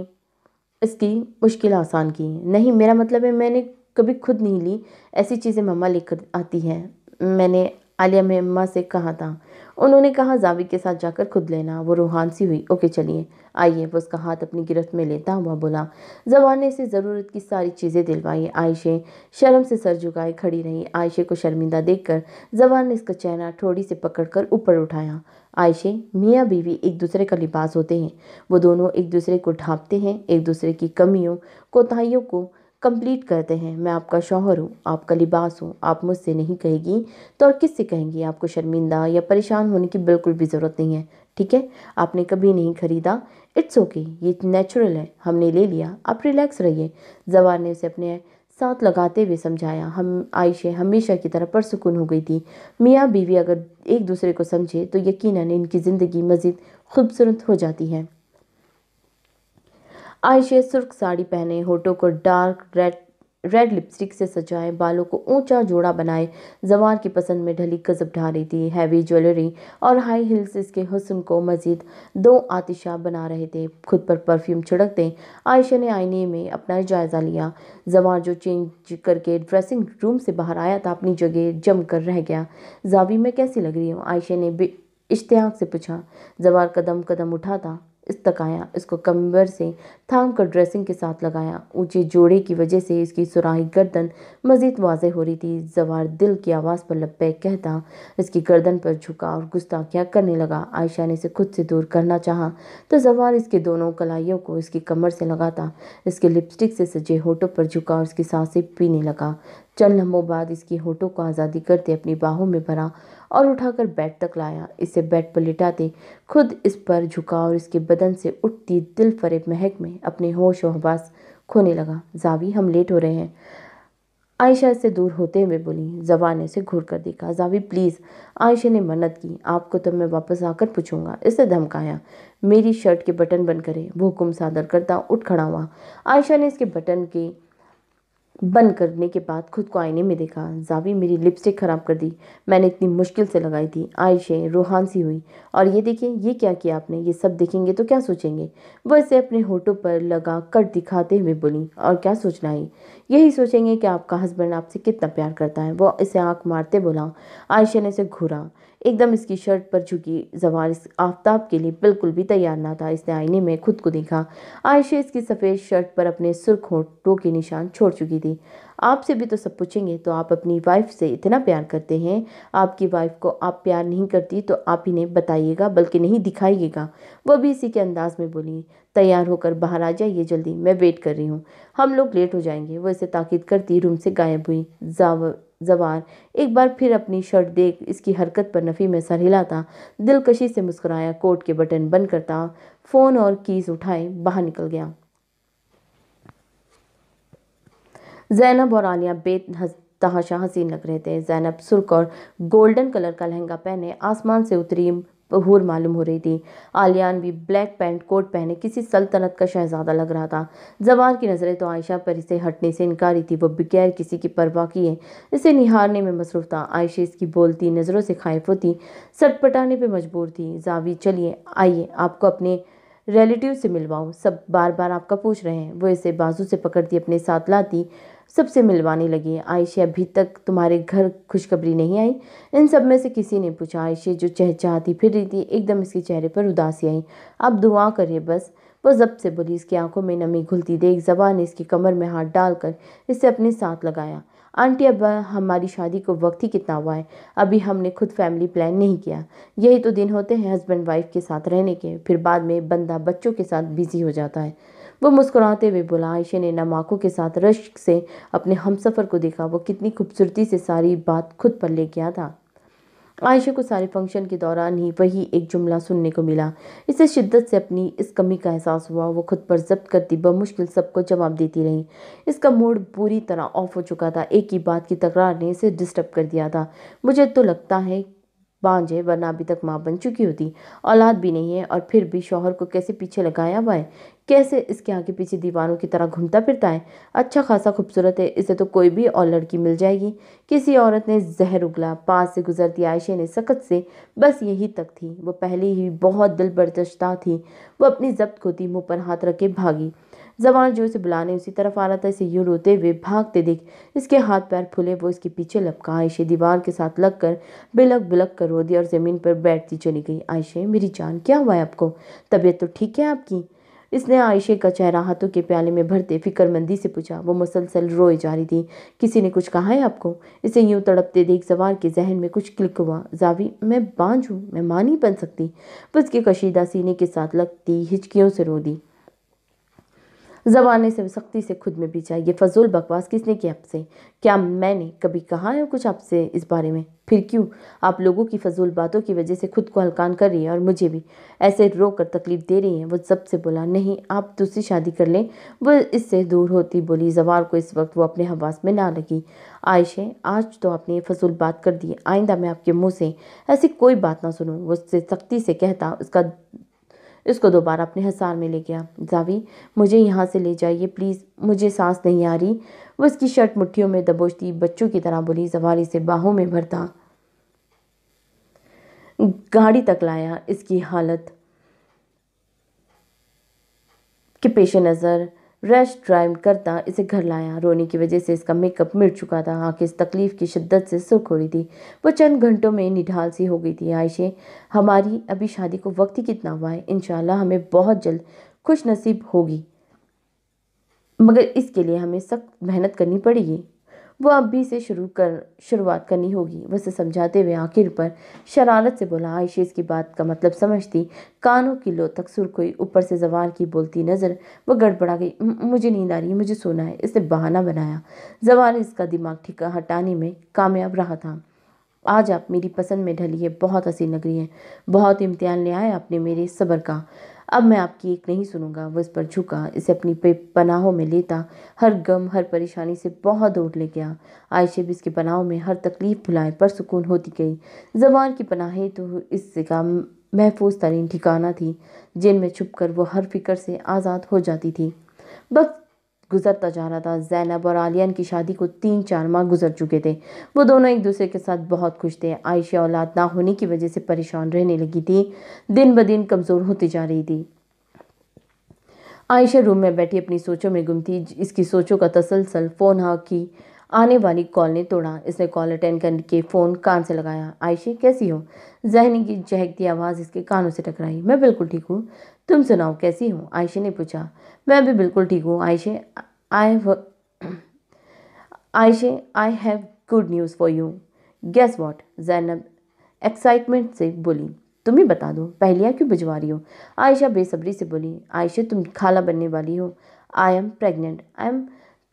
इसकी मुश्किल आसान की नहीं मेरा मतलब है मैंने कभी खुद नहीं ली ऐसी चीज़ें मम्मा लेकर आती हैं मैंने आलिया में अम्मा से कहा था उन्होंने कहा जावी के साथ जाकर खुद लेना वो रूहान सी हुई ओके चलिए आइए वो उसका हाथ अपनी गिरफ्त में लेता हुआ बोला जवान ने इसे ज़रूरत की सारी चीज़ें दिलवाई आयशे शर्म से सर झुकाए खड़ी रही आयशे को शर्मिंदा देखकर जवान ने इसका चेहरा थोड़ी से पकड़कर ऊपर उठाया आयशे मियाँ बीवी एक दूसरे का लिबास होते हैं वो दोनों एक दूसरे को ढांपते हैं एक दूसरे की कमियों कोताहियों को कंप्लीट करते हैं मैं आपका शौहर हूँ आपका लिबास हूँ आप मुझसे नहीं कहेगी तो और किससे कहेंगी आपको शर्मिंदा या परेशान होने की बिल्कुल भी ज़रूरत नहीं है ठीक है आपने कभी नहीं ख़रीदा इट्स ओके okay, ये नेचुरल है हमने ले लिया आप रिलैक्स रहिए जवान ने उसे अपने साथ लगाते हुए समझाया हम आयशे हमेशा की तरह परसकून हो गई थी मियाँ बीवी अगर एक दूसरे को समझे तो यकीन इनकी ज़िंदगी मज़ीद खूबसूरत हो जाती है आयशे सुर्ख साड़ी पहने होठों को डार्क रेड रेड लिपस्टिक से सजाए बालों को ऊंचा जोड़ा बनाए जवार की पसंद में ढली गजब रही थी हैवी ज्वेलरी और हाई हिल्स इसके हुसन को मजीद दो आतिशा बना रहे थे खुद पर परफ्यूम छिड़कते आयशा ने आईने में अपना जायज़ा लिया जवार जो चेंज करके ड्रेसिंग रूम से बाहर आया था अपनी जगह जम कर रह गया जावी में कैसी लग रही हूँ आयशा ने इश्तियाक से पूछा जवार कदम कदम उठा था इस तकाया इसको कमर से थाम कर ड्रेसिंग के साथ लगाया ऊंचे जोड़े की वजह से इसकी सुराही गर्दन मजीद वाजह हो रही थी जवार दिल की आवाज़ पर लब्बे कहता इसकी गर्दन पर झुका और क्या करने लगा आयशा ने इसे खुद से दूर करना चाहा तो जवार इसके दोनों कलाइयों को इसकी कमर से लगाता इसके लिपस्टिक से सजे होठों पर झुका और इसकी सांसें पीने लगा चंद लम्बों बाद इसकी होठों को आज़ादी करते अपनी बाहों में भरा और उठाकर बेड तक लाया इसे बेड पर लिटाते खुद इस पर झुका और इसके बदन से उठती दिल फरेब महक में अपने होश और हवास खोने लगा जावी हम लेट हो रहे हैं आयशा से दूर होते हुए बोली जबान ने घूर कर देखा जावी प्लीज़ आयशा ने मन्नत की आपको तब तो मैं वापस आकर पूछूंगा इसे धमकाया मेरी शर्ट के बटन बंद करे वो हुक्म सादर करता उठ खड़ा हुआ आयशा ने इसके बटन के बंद करने के बाद खुद को आईने में देखा जावी मेरी लिपस्टिक ख़राब कर दी मैंने इतनी मुश्किल से लगाई थी आयशें रूहान सी हुई और ये देखिए ये क्या किया आपने ये सब देखेंगे तो क्या सोचेंगे वह इसे अपने होठों पर लगा कट दिखाते हुए बोली और क्या सोचना है यही सोचेंगे कि आपका हस्बैंड आपसे कितना प्यार करता है वह इसे आँख मारते बोला आयशे ने इसे घूरा एकदम इसकी शर्ट पर झुकी जवान इस आफ्ताब के लिए बिल्कुल भी तैयार ना था इसने आईने में खुद को देखा आयशे इसकी सफ़ेद शर्ट पर अपने सुर्ख होटों के निशान छोड़ चुकी थी आपसे भी तो सब पूछेंगे तो आप अपनी वाइफ से इतना प्यार करते हैं आपकी वाइफ को आप प्यार नहीं करती तो आप इन्हें बताइएगा बल्कि नहीं दिखाइएगा वह भी इसी के अंदाज में बोली तैयार होकर बाहर आ जाइए जल्दी मैं वेट कर रही हूँ हम लोग लेट हो जाएंगे वो इसे ताकीद करती रूम से गायब हुई जावर जवान एक बार फिर अपनी शर्ट देख इसकी हरकत पर नफ़ी में सर हिलाता दिलकशी से मुस्कुराया कोट के बटन बंद करता फ़ोन और कीज़ उठाए बाहर निकल गया जैनब और आलिया बेत तहाशा हसीन लग रहे थे जैनब सुर्ख और गोल्डन कलर का लहंगा पहने आसमान से उतरी बहूर मालूम हो रही थी आलियान भी ब्लैक पैंट कोट पहने किसी सल्तनत का शहजादा लग रहा था जवान की नज़रें तो आयशा पर इसे हटने से इनकारी थी वो बगैर किसी की परवाह किए इसे निहारने में मसरूफ़ था आयशा इसकी बोलती नज़रों से खाइफ होती सटपटाने पर मजबूर थी जावी चलिए आइए आपको अपने रिलेटिव से मिलवाऊँ सब बार बार आपका पूछ रहे हैं वो इसे बाजू से पकड़ती अपने साथ लाती सबसे मिलवाने लगी आयशे अभी तक तुम्हारे घर खुशखबरी नहीं आई इन सब में से किसी ने पूछा आयशे जो चहचहाती फिर रही थी एकदम इसके चेहरे पर उदासी आई आप दुआ करिए बस वो जब से बोली इसकी आंखों में नमी घुलती देख जबा ने इसकी कमर में हाथ डालकर इसे अपने साथ लगाया आंटी अब हमारी शादी को वक्त ही कितना हुआ है अभी हमने खुद फैमिली प्लान नहीं किया यही तो दिन होते हैं हस्बैंड वाइफ के साथ रहने के फिर बाद में बंदा बच्चों के साथ बिजी हो जाता है वो मुस्कुराते हुए बोला आयशे ने नम आँखों के साथ रश्क से अपने हमसफ़र को देखा वो कितनी खूबसूरती से सारी बात खुद पर ले गया था आयशे को सारे फंक्शन के दौरान ही वही एक जुमला सुनने को मिला इसे शिद्दत से अपनी इस कमी का एहसास हुआ वो खुद पर जब्त करती बमुश्किल सबको जवाब देती रही इसका मूड पूरी तरह ऑफ हो चुका था एक ही बात की तकरार ने इसे डिस्टर्ब कर दिया था मुझे तो लगता है बांझ है वरना अभी तक माँ बन चुकी होती औलाद भी नहीं है और फिर भी शौहर को कैसे पीछे लगाया हुआ है कैसे इसके आगे पीछे दीवानों की तरह घूमता फिरता है अच्छा खासा खूबसूरत है इसे तो कोई भी और लड़की मिल जाएगी किसी औरत ने जहर उगला पास से गुजरती आयशे ने सख्त से बस यही तक थी वो पहले ही बहुत दिल बर्दश्ता थी वो अपनी जब्त खोती मुंह पर हाथ रखे भागी जवान जो उसे बुलाने उसी तरफ आ रहा था इसे यूँ रोते हुए भागते देख इसके हाथ पैर फूले वो इसके पीछे लपका आयशे दीवार के साथ लग कर बिलक बिलक कर रो दिया और ज़मीन पर बैठती चली गई आयशे मेरी जान क्या हुआ है आपको तबीयत तो ठीक है आपकी इसने आयशे का चेहरा हाथों के प्याले में भरते फिक्रमंदी से पूछा वो मुसलसल रोए जा रही थी किसी ने कुछ कहा है आपको इसे यूं तड़पते देख जवार के जहन में कुछ क्लिक हुआ जावी मैं बांझ हूँ मैं मां नहीं बन सकती उसके कशीदा सीने के साथ लगती हिचकियों से रो दी जमाने से सख्ती से खुद में बीचा ये फजूल बकवास किसने की आपसे क्या मैंने कभी कहा है कुछ आपसे इस बारे में फिर क्यों आप लोगों की फजूल बातों की वजह से खुद को हलकान कर रही है और मुझे भी ऐसे रो कर तकलीफ दे रही हैं वो जब से बोला नहीं आप दूसरी शादी कर लें वो इससे दूर होती बोली जवार को इस वक्त वो अपने हवास में ना लगी आयशे आज तो आपने ये फजूल बात कर दी आइंदा मैं आपके मुँह से ऐसी कोई बात ना सुनूँ वो उससे सख्ती से कहता उसका इसको दोबारा अपने हसार में ले गया जावी मुझे यहाँ से ले जाइए प्लीज़ मुझे सांस नहीं आ रही वो इसकी शर्ट मुट्ठियों में दबोचती बच्चों की तरह बोली सवारी से बाहों में भरता गाड़ी तक लाया इसकी हालत के पेश नज़र रैश ड्राइव करता इसे घर लाया रोने की वजह से इसका मेकअप मिट चुका था आँखें इस तकलीफ की शिद्दत से सुर्ख हो रही थी वो चंद घंटों में निढाल सी हो गई थी आयशे हमारी अभी शादी को वक्त ही कितना हुआ है इन हमें बहुत जल्द खुश नसीब होगी मगर इसके लिए हमें सख्त मेहनत करनी पड़ेगी वो अभी से शुरू कर शुरुआत करनी होगी वैसे समझाते हुए आखिर पर शरारत से बोला आयशे इसकी बात का मतलब समझती कानों की लो तक कोई ऊपर से जवाल की बोलती नज़र वो गड़बड़ा गई मुझे नींद आ रही है मुझे सोना है इसने बहाना बनाया जवाल इसका दिमाग ठिका हटाने में कामयाब रहा था आज आप मेरी पसंद में ढली है बहुत हसीन लग रही है बहुत इम्तिहान ले आए आपने मेरे सब्र का अब मैं आपकी एक नहीं सुनूंगा वो इस पर झुका इसे अपनी पनाहों में लेता हर गम हर परेशानी से बहुत दूर ले गया आयशे भी इसके पनाहों में हर तकलीफ़ भुलाए पर सुकून होती गई जबान की पनाहें तो इससे का महफूज तरीन ठिकाना थी जिनमें छुप कर वो हर फिक्र से आज़ाद हो जाती थी वक्त गुजरता जा रहा था जैनब और आलियान की शादी को तीन चार माह गुजर चुके थे वो दोनों एक दूसरे के साथ बहुत खुश थे आयशा औलाद ना होने की वजह से परेशान रहने लगी थी दिन ब दिन कमज़ोर होती जा रही थी आयशा रूम में बैठी अपनी सोचों में गुम थी इसकी सोचों का तसलसल फ़ोन हाँ की आने वाली कॉल ने तोड़ा इसने कॉल अटेंड करके फ़ोन कान से लगाया आयशे कैसी हो जहनी की चहकती आवाज़ इसके कानों से टकराई मैं बिल्कुल ठीक हूँ तुम सुनाओ कैसी हो आयशे ने पूछा मैं भी बिल्कुल ठीक हूँ Ayesha I have Ayesha I have good news for you guess what Zainab excitement से बोली तुम ही बता दो पहलिया क्यों भिजवा रही हो आयशा बेसब्री से बोली आयशे तुम खाला बनने वाली हो I am pregnant I am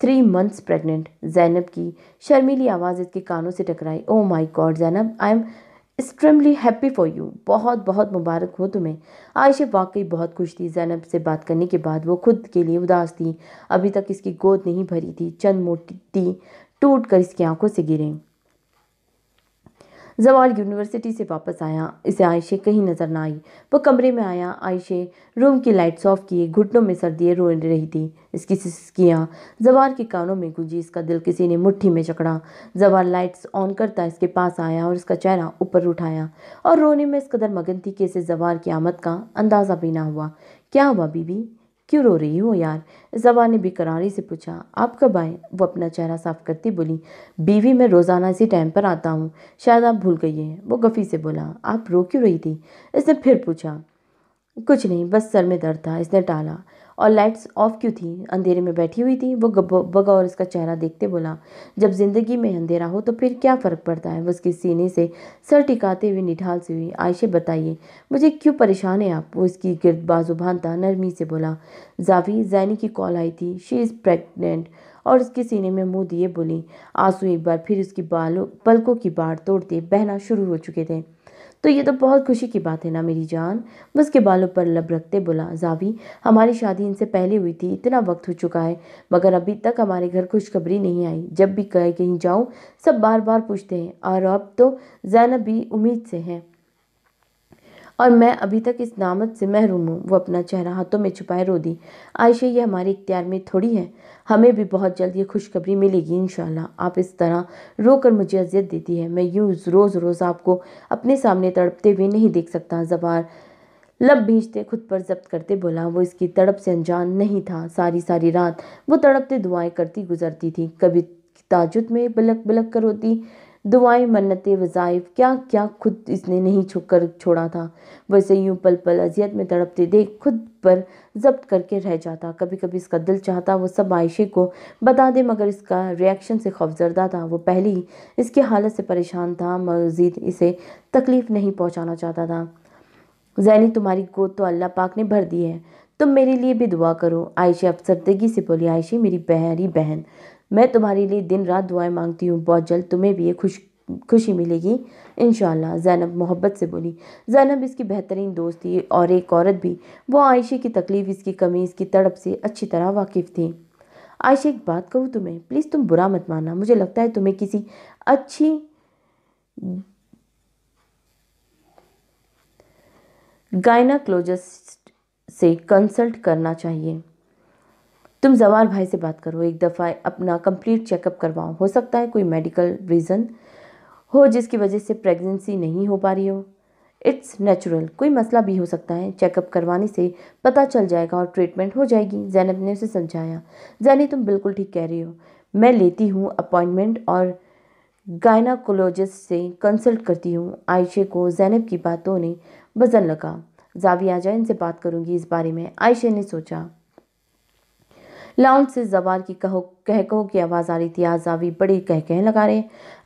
three months pregnant Zainab की शर्मीली आवाज़ इसके कानों से टकराई oh my god Zainab I am extremely happy for you बहुत बहुत मुबारक हो तुम्हें आयशा वाकई बहुत खुश थी जैनब से बात करने के बाद वो खुद के लिए उदास थी अभी तक इसकी गोद नहीं भरी थी चंद मोटी टूट कर इसकी आंखों से गिरें जवाल यूनिवर्सिटी से वापस आया इसे आयशे कहीं नज़र ना आई वो कमरे में आया आयशे रूम की लाइट्स ऑफ किए घुटनों में सर्दिए रो रही थी इसकी सिसकियाँ जवाल के कानों में गूंजी इसका दिल किसी ने मुट्ठी में चकड़ा जवाल लाइट्स ऑन करता इसके पास आया और इसका चेहरा ऊपर उठाया और रोने में इस कदर मगन थी कि इसे जवाल की आमद का अंदाज़ा भी ना हुआ क्या हुआ बीबी क्यों रो रही हो यार जवान ने बेकरारी से पूछा आप कब आए वो अपना चेहरा साफ करती बोली बीवी मैं रोज़ाना इसी टाइम पर आता हूँ शायद आप भूल गई हैं वो गफ़ी से बोला आप रो क्यों रही थी इसने फिर पूछा कुछ नहीं बस सर में दर्द था इसने टाला और लाइट्स ऑफ क्यों थी अंधेरे में बैठी हुई थी वो बगा और उसका चेहरा देखते बोला जब जिंदगी में अंधेरा हो तो फिर क्या फ़र्क पड़ता है वो उसके सीने से सर टिकाते हुए निठाल से हुई आयशे बताइए मुझे क्यों परेशान है आप वो इसकी गिरद बाजू बांधता नरमी से बोला जावी जैनी की कॉल आई थी शी इज़ प्रेगनेंट और उसके सीने में मुंह दिए बोली आंसू एक बार फिर उसकी बालों पलकों की बाढ़ तोड़ते बहना शुरू हो चुके थे तो ये तो बहुत खुशी की बात है ना मेरी जान उसके बालों पर लब रखते बोला जावी हमारी शादी इनसे पहले हुई थी इतना वक्त हो चुका है मगर अभी तक हमारे घर खुशखबरी नहीं आई जब भी कहीं जाऊँ सब बार बार पूछते हैं और अब तो जैनब भी उम्मीद से हैं और मैं अभी तक इस नामत से महरूम हूँ वो अपना चेहरा हाथों में छुपाए रो दी आयशा ये हमारे इख्तियार में थोड़ी है हमें भी बहुत जल्द ये खुशखबरी मिलेगी इन आप इस तरह रो कर मुझे अजियत देती है मैं यूँ रोज़ रोज़ आपको अपने सामने तड़पते हुए नहीं देख सकता जबार लब भीजते खुद पर जब्त करते बोला वो इसकी तड़प से अनजान नहीं था सारी सारी रात वो तड़पते दुआएं करती गुजरती थी कभी ताजुद में बलक बलक कर होती दुआएं मन्नत वज़ाइफ क्या क्या खुद इसने नहीं छुप कर छोड़ा था वैसे यूं पल पल अजियत में तड़पते देख खुद पर जब्त करके रह जाता कभी कभी इसका दिल चाहता वो सब आयशे को बता दे मगर इसका रिएक्शन से खौफजरदा था वो पहले ही इसकी हालत से परेशान था मजीद इसे तकलीफ़ नहीं पहुँचाना चाहता था जैनी तुम्हारी गोद तो अल्लाह पाक ने भर दी है तुम मेरे लिए भी दुआ करो आयशे अफसरदगी से बोली आयशे मेरी बहरी बहन मैं तुम्हारे लिए दिन रात दुआएं मांगती हूँ बहुत जल्द तुम्हें भी ये खुश खुशी मिलेगी इन जैनब मोहब्बत से बोली जैनब इसकी बेहतरीन दोस्त थी और एक औरत भी वो आयशे की तकलीफ़ इसकी कमी इसकी तड़प से अच्छी तरह वाकिफ़ थी आयशे एक बात कहूँ तुम्हें प्लीज़ तुम बुरा मत माना मुझे लगता है तुम्हें किसी अच्छी गायनाकोलॉजिस्ट से कंसल्ट करना चाहिए तुम जवार भाई से बात करो एक दफ़ा अपना कंप्लीट चेकअप करवाओ हो सकता है कोई मेडिकल रीज़न हो जिसकी वजह से प्रेगनेंसी नहीं हो पा रही हो इट्स नेचुरल कोई मसला भी हो सकता है चेकअप करवाने से पता चल जाएगा और ट्रीटमेंट हो जाएगी जैनब ने उसे समझाया जैनी तुम बिल्कुल ठीक कह रही हो मैं लेती हूँ अपॉइंटमेंट और गायनाकोलॉजिस्ट से कंसल्ट करती हूँ आयशे को जैनब की बातों ने वज़न लगा जाविया जाए इनसे बात करूँगी इस बारे में आयशे ने सोचा लाउंज से जवार की कहो कहकहों की आवाज़ आ रही थी आजावी बड़ी कहकहें लगा रहे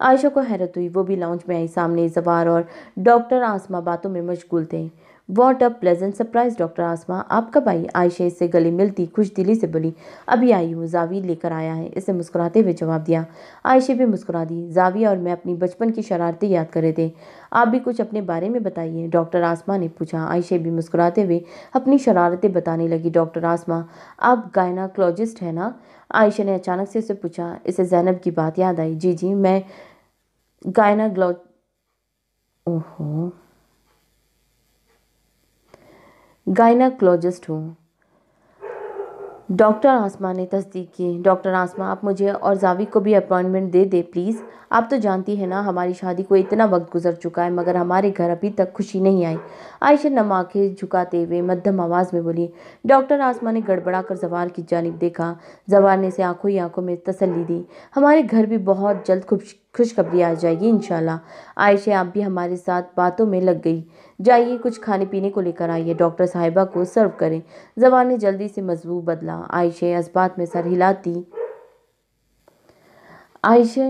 आयशा को हैरत हुई वो भी लाउंज में आई सामने जवार और डॉक्टर आसमा बातों में मशगूल थे what a pleasant surprise doctor Asma आपका भाई आयशा इससे गले मिलती खुश दिली से बोली अभी आई हूँ जावी लेकर आया है इसे मुस्कुराते हुए जवाब दिया आयशा भी मुस्कुरा दी जाविया और मैं अपनी बचपन की शरारतें याद कर रहे थे आप भी कुछ अपने बारे में बताइए डॉक्टर आसमा ने पूछा आयशा भी मुस्कुराते हुए अपनी शरारतें बताने लगी डॉक्टर आसमा आप गायनाकोलॉजिस्ट हैं ना आयशा ने अचानक से उसे पूछा इसे जैनब की बात याद आई जी जी मैं गायना ओहो गाइनाकोलॉजिस्ट हूँ डॉक्टर आसमा ने तस्दीक की डॉक्टर आसमा आप मुझे और जाविक को भी अपॉइंटमेंट दे दे प्लीज़ आप तो जानती हैं ना हमारी शादी को इतना वक्त गुजर चुका है मगर हमारे घर अभी तक खुशी नहीं आई आयशा नम आँखें झुकाते हुए मध्यम आवाज़ में बोली डॉक्टर आसमा ने गड़बड़ा कर जवार की जानब देखा जवार ने से आंखों ही आंखों में तसली दी हमारे घर भी बहुत जल्द खुश खुशखबरी आ जाएगी इन आयशा आप भी हमारे साथ बातों में लग गई जाइए कुछ खाने पीने को लेकर आइए डॉक्टर साहिबा को सर्व करें जबान ने जल्दी से मजबूत बदला आयशे असबात में सर हिलाती आयशे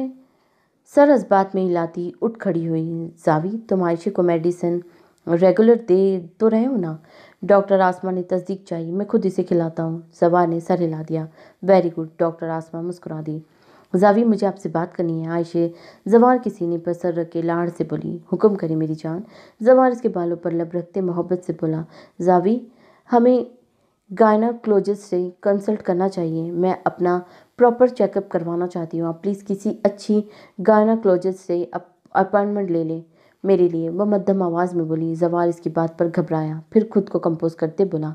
सर इस्बात में हिलाती उठ खड़ी हुई जावी तुम आयशे को मेडिसिन रेगुलर दे तो रहे हो ना डॉक्टर आसमा ने तस्दीक चाहिए मैं खुद इसे खिलाता हूँ जवान ने सर हिला दिया वेरी गुड डॉक्टर आसमा मुस्कुरा दी जावी मुझे आपसे बात करनी है आयशे जवार के सीने पर सर रख के लाड़ से बोली हुक्म करें मेरी जान जवार इसके बालों पर लब रखते मोहब्बत से बोला जावी हमें गायनाकोलॉजिस्ट से कंसल्ट करना चाहिए मैं अपना प्रॉपर चेकअप करवाना चाहती हूँ आप प्लीज़ किसी अच्छी गायनाकोलॉजिस्ट से अपॉइंटमेंट ले लें मेरे लिए वह मध्यम आवाज़ में बोली जवार इसकी बात पर घबराया फिर खुद को कंपोज करते बोला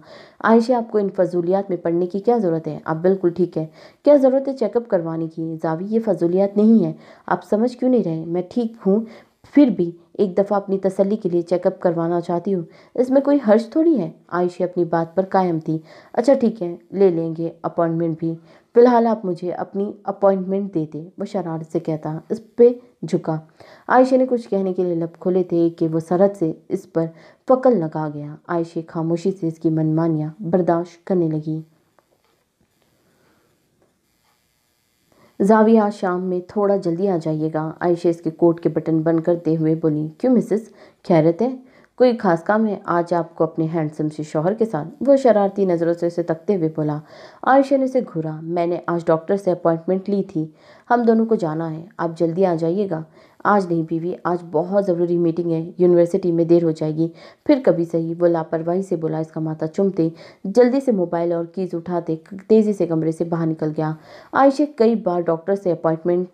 आयशा आपको इन फजूलियात में पढ़ने की क्या ज़रूरत है आप बिल्कुल ठीक है क्या ज़रूरत है चेकअप करवाने की जावी ये फजूलियात नहीं है आप समझ क्यों नहीं रहे मैं ठीक हूँ फिर भी एक दफ़ा अपनी तसल्ली के लिए चेकअप करवाना चाहती हूँ इसमें कोई हर्ष थोड़ी है आयशा अपनी बात पर कायम थी अच्छा ठीक है ले लेंगे अपॉइंटमेंट भी फ़िलहाल आप मुझे अपनी अपॉइंटमेंट दे दें वो शरारत से कहता इस पर झुका आयशे ने कुछ कहने के लिए लब खोले थे कि वो सरहद से इस पर फ़कल लगा गया आयशे खामोशी से इसकी मनमानियाँ बर्दाश्त करने लगी जाविया शाम में थोड़ा जल्दी आ जाइएगा आयशा इसके कोट के बटन बंद करते हुए बोली क्यों मिसेस खैरत है कोई खास काम है आज आपको अपने हैंडसम से शोहर के साथ वो शरारती नज़रों से उसे तकते हुए बोला आयशा ने उसे घूरा मैंने आज डॉक्टर से अपॉइंटमेंट ली थी हम दोनों को जाना है आप जल्दी आ जाइएगा आज नहीं बीवी आज बहुत ज़रूरी मीटिंग है यूनिवर्सिटी में देर हो जाएगी फिर कभी सही वो लापरवाही से बोला इसका माता चुमते जल्दी से मोबाइल और कीज़ उठाते तेज़ी से कमरे से बाहर निकल गया आयशा कई बार डॉक्टर से अपॉइंटमेंट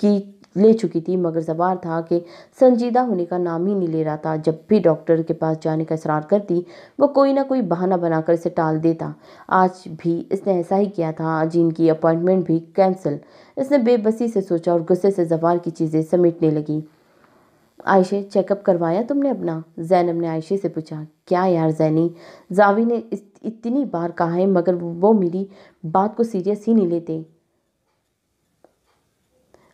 की ले चुकी थी मगर सवाल था कि संजीदा होने का नाम ही नहीं ले रहा था जब भी डॉक्टर के पास जाने का इसरार करती वो कोई ना कोई बहाना बनाकर इसे टाल देता आज भी इसने ऐसा ही किया था आज इनकी अपॉइंटमेंट भी कैंसिल इसने बेबसी से सोचा और गुस्से से जवाल की चीज़ें समेटने लगी आयशे चेकअप करवाया तुमने अपना जैनब ने आयशे से पूछा क्या यार जैनी जावी ने इतनी बार कहा है मगर वो मेरी बात को सीरियस ही नहीं लेते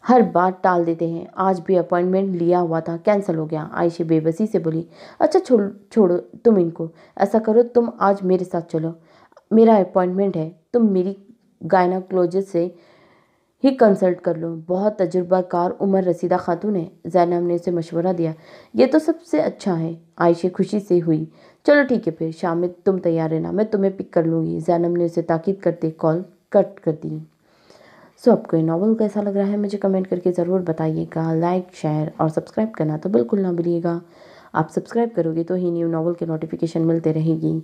हर बात टाल देते हैं आज भी अपॉइंटमेंट लिया हुआ था कैंसिल हो गया आयशा बेबसी से बोली अच्छा छोड़ छोड़ो तुम इनको ऐसा करो तुम आज मेरे साथ चलो मेरा अपॉइंटमेंट है तुम मेरी गायनाकोलॉजिस्ट से ही कंसल्ट कर लो बहुत तजुर्बाकार उमर रसीदा खातून है जैनब ने उसे मशवरा दिया ये तो सबसे अच्छा है आयशे खुशी से हुई चलो ठीक है फिर शाम में तुम तैयार रहना मैं तुम्हें पिक कर लूँगी जैनब ने उसे ताकीद करते कॉल कट कर दी सो आपको ये नावल कैसा लग रहा है मुझे कमेंट करके ज़रूर बताइएगा लाइक शेयर और सब्सक्राइब करना तो बिल्कुल ना भूलिएगा आप सब्सक्राइब करोगे तो ही न्यू नॉवल की नोटिफिकेशन मिलते रहेगी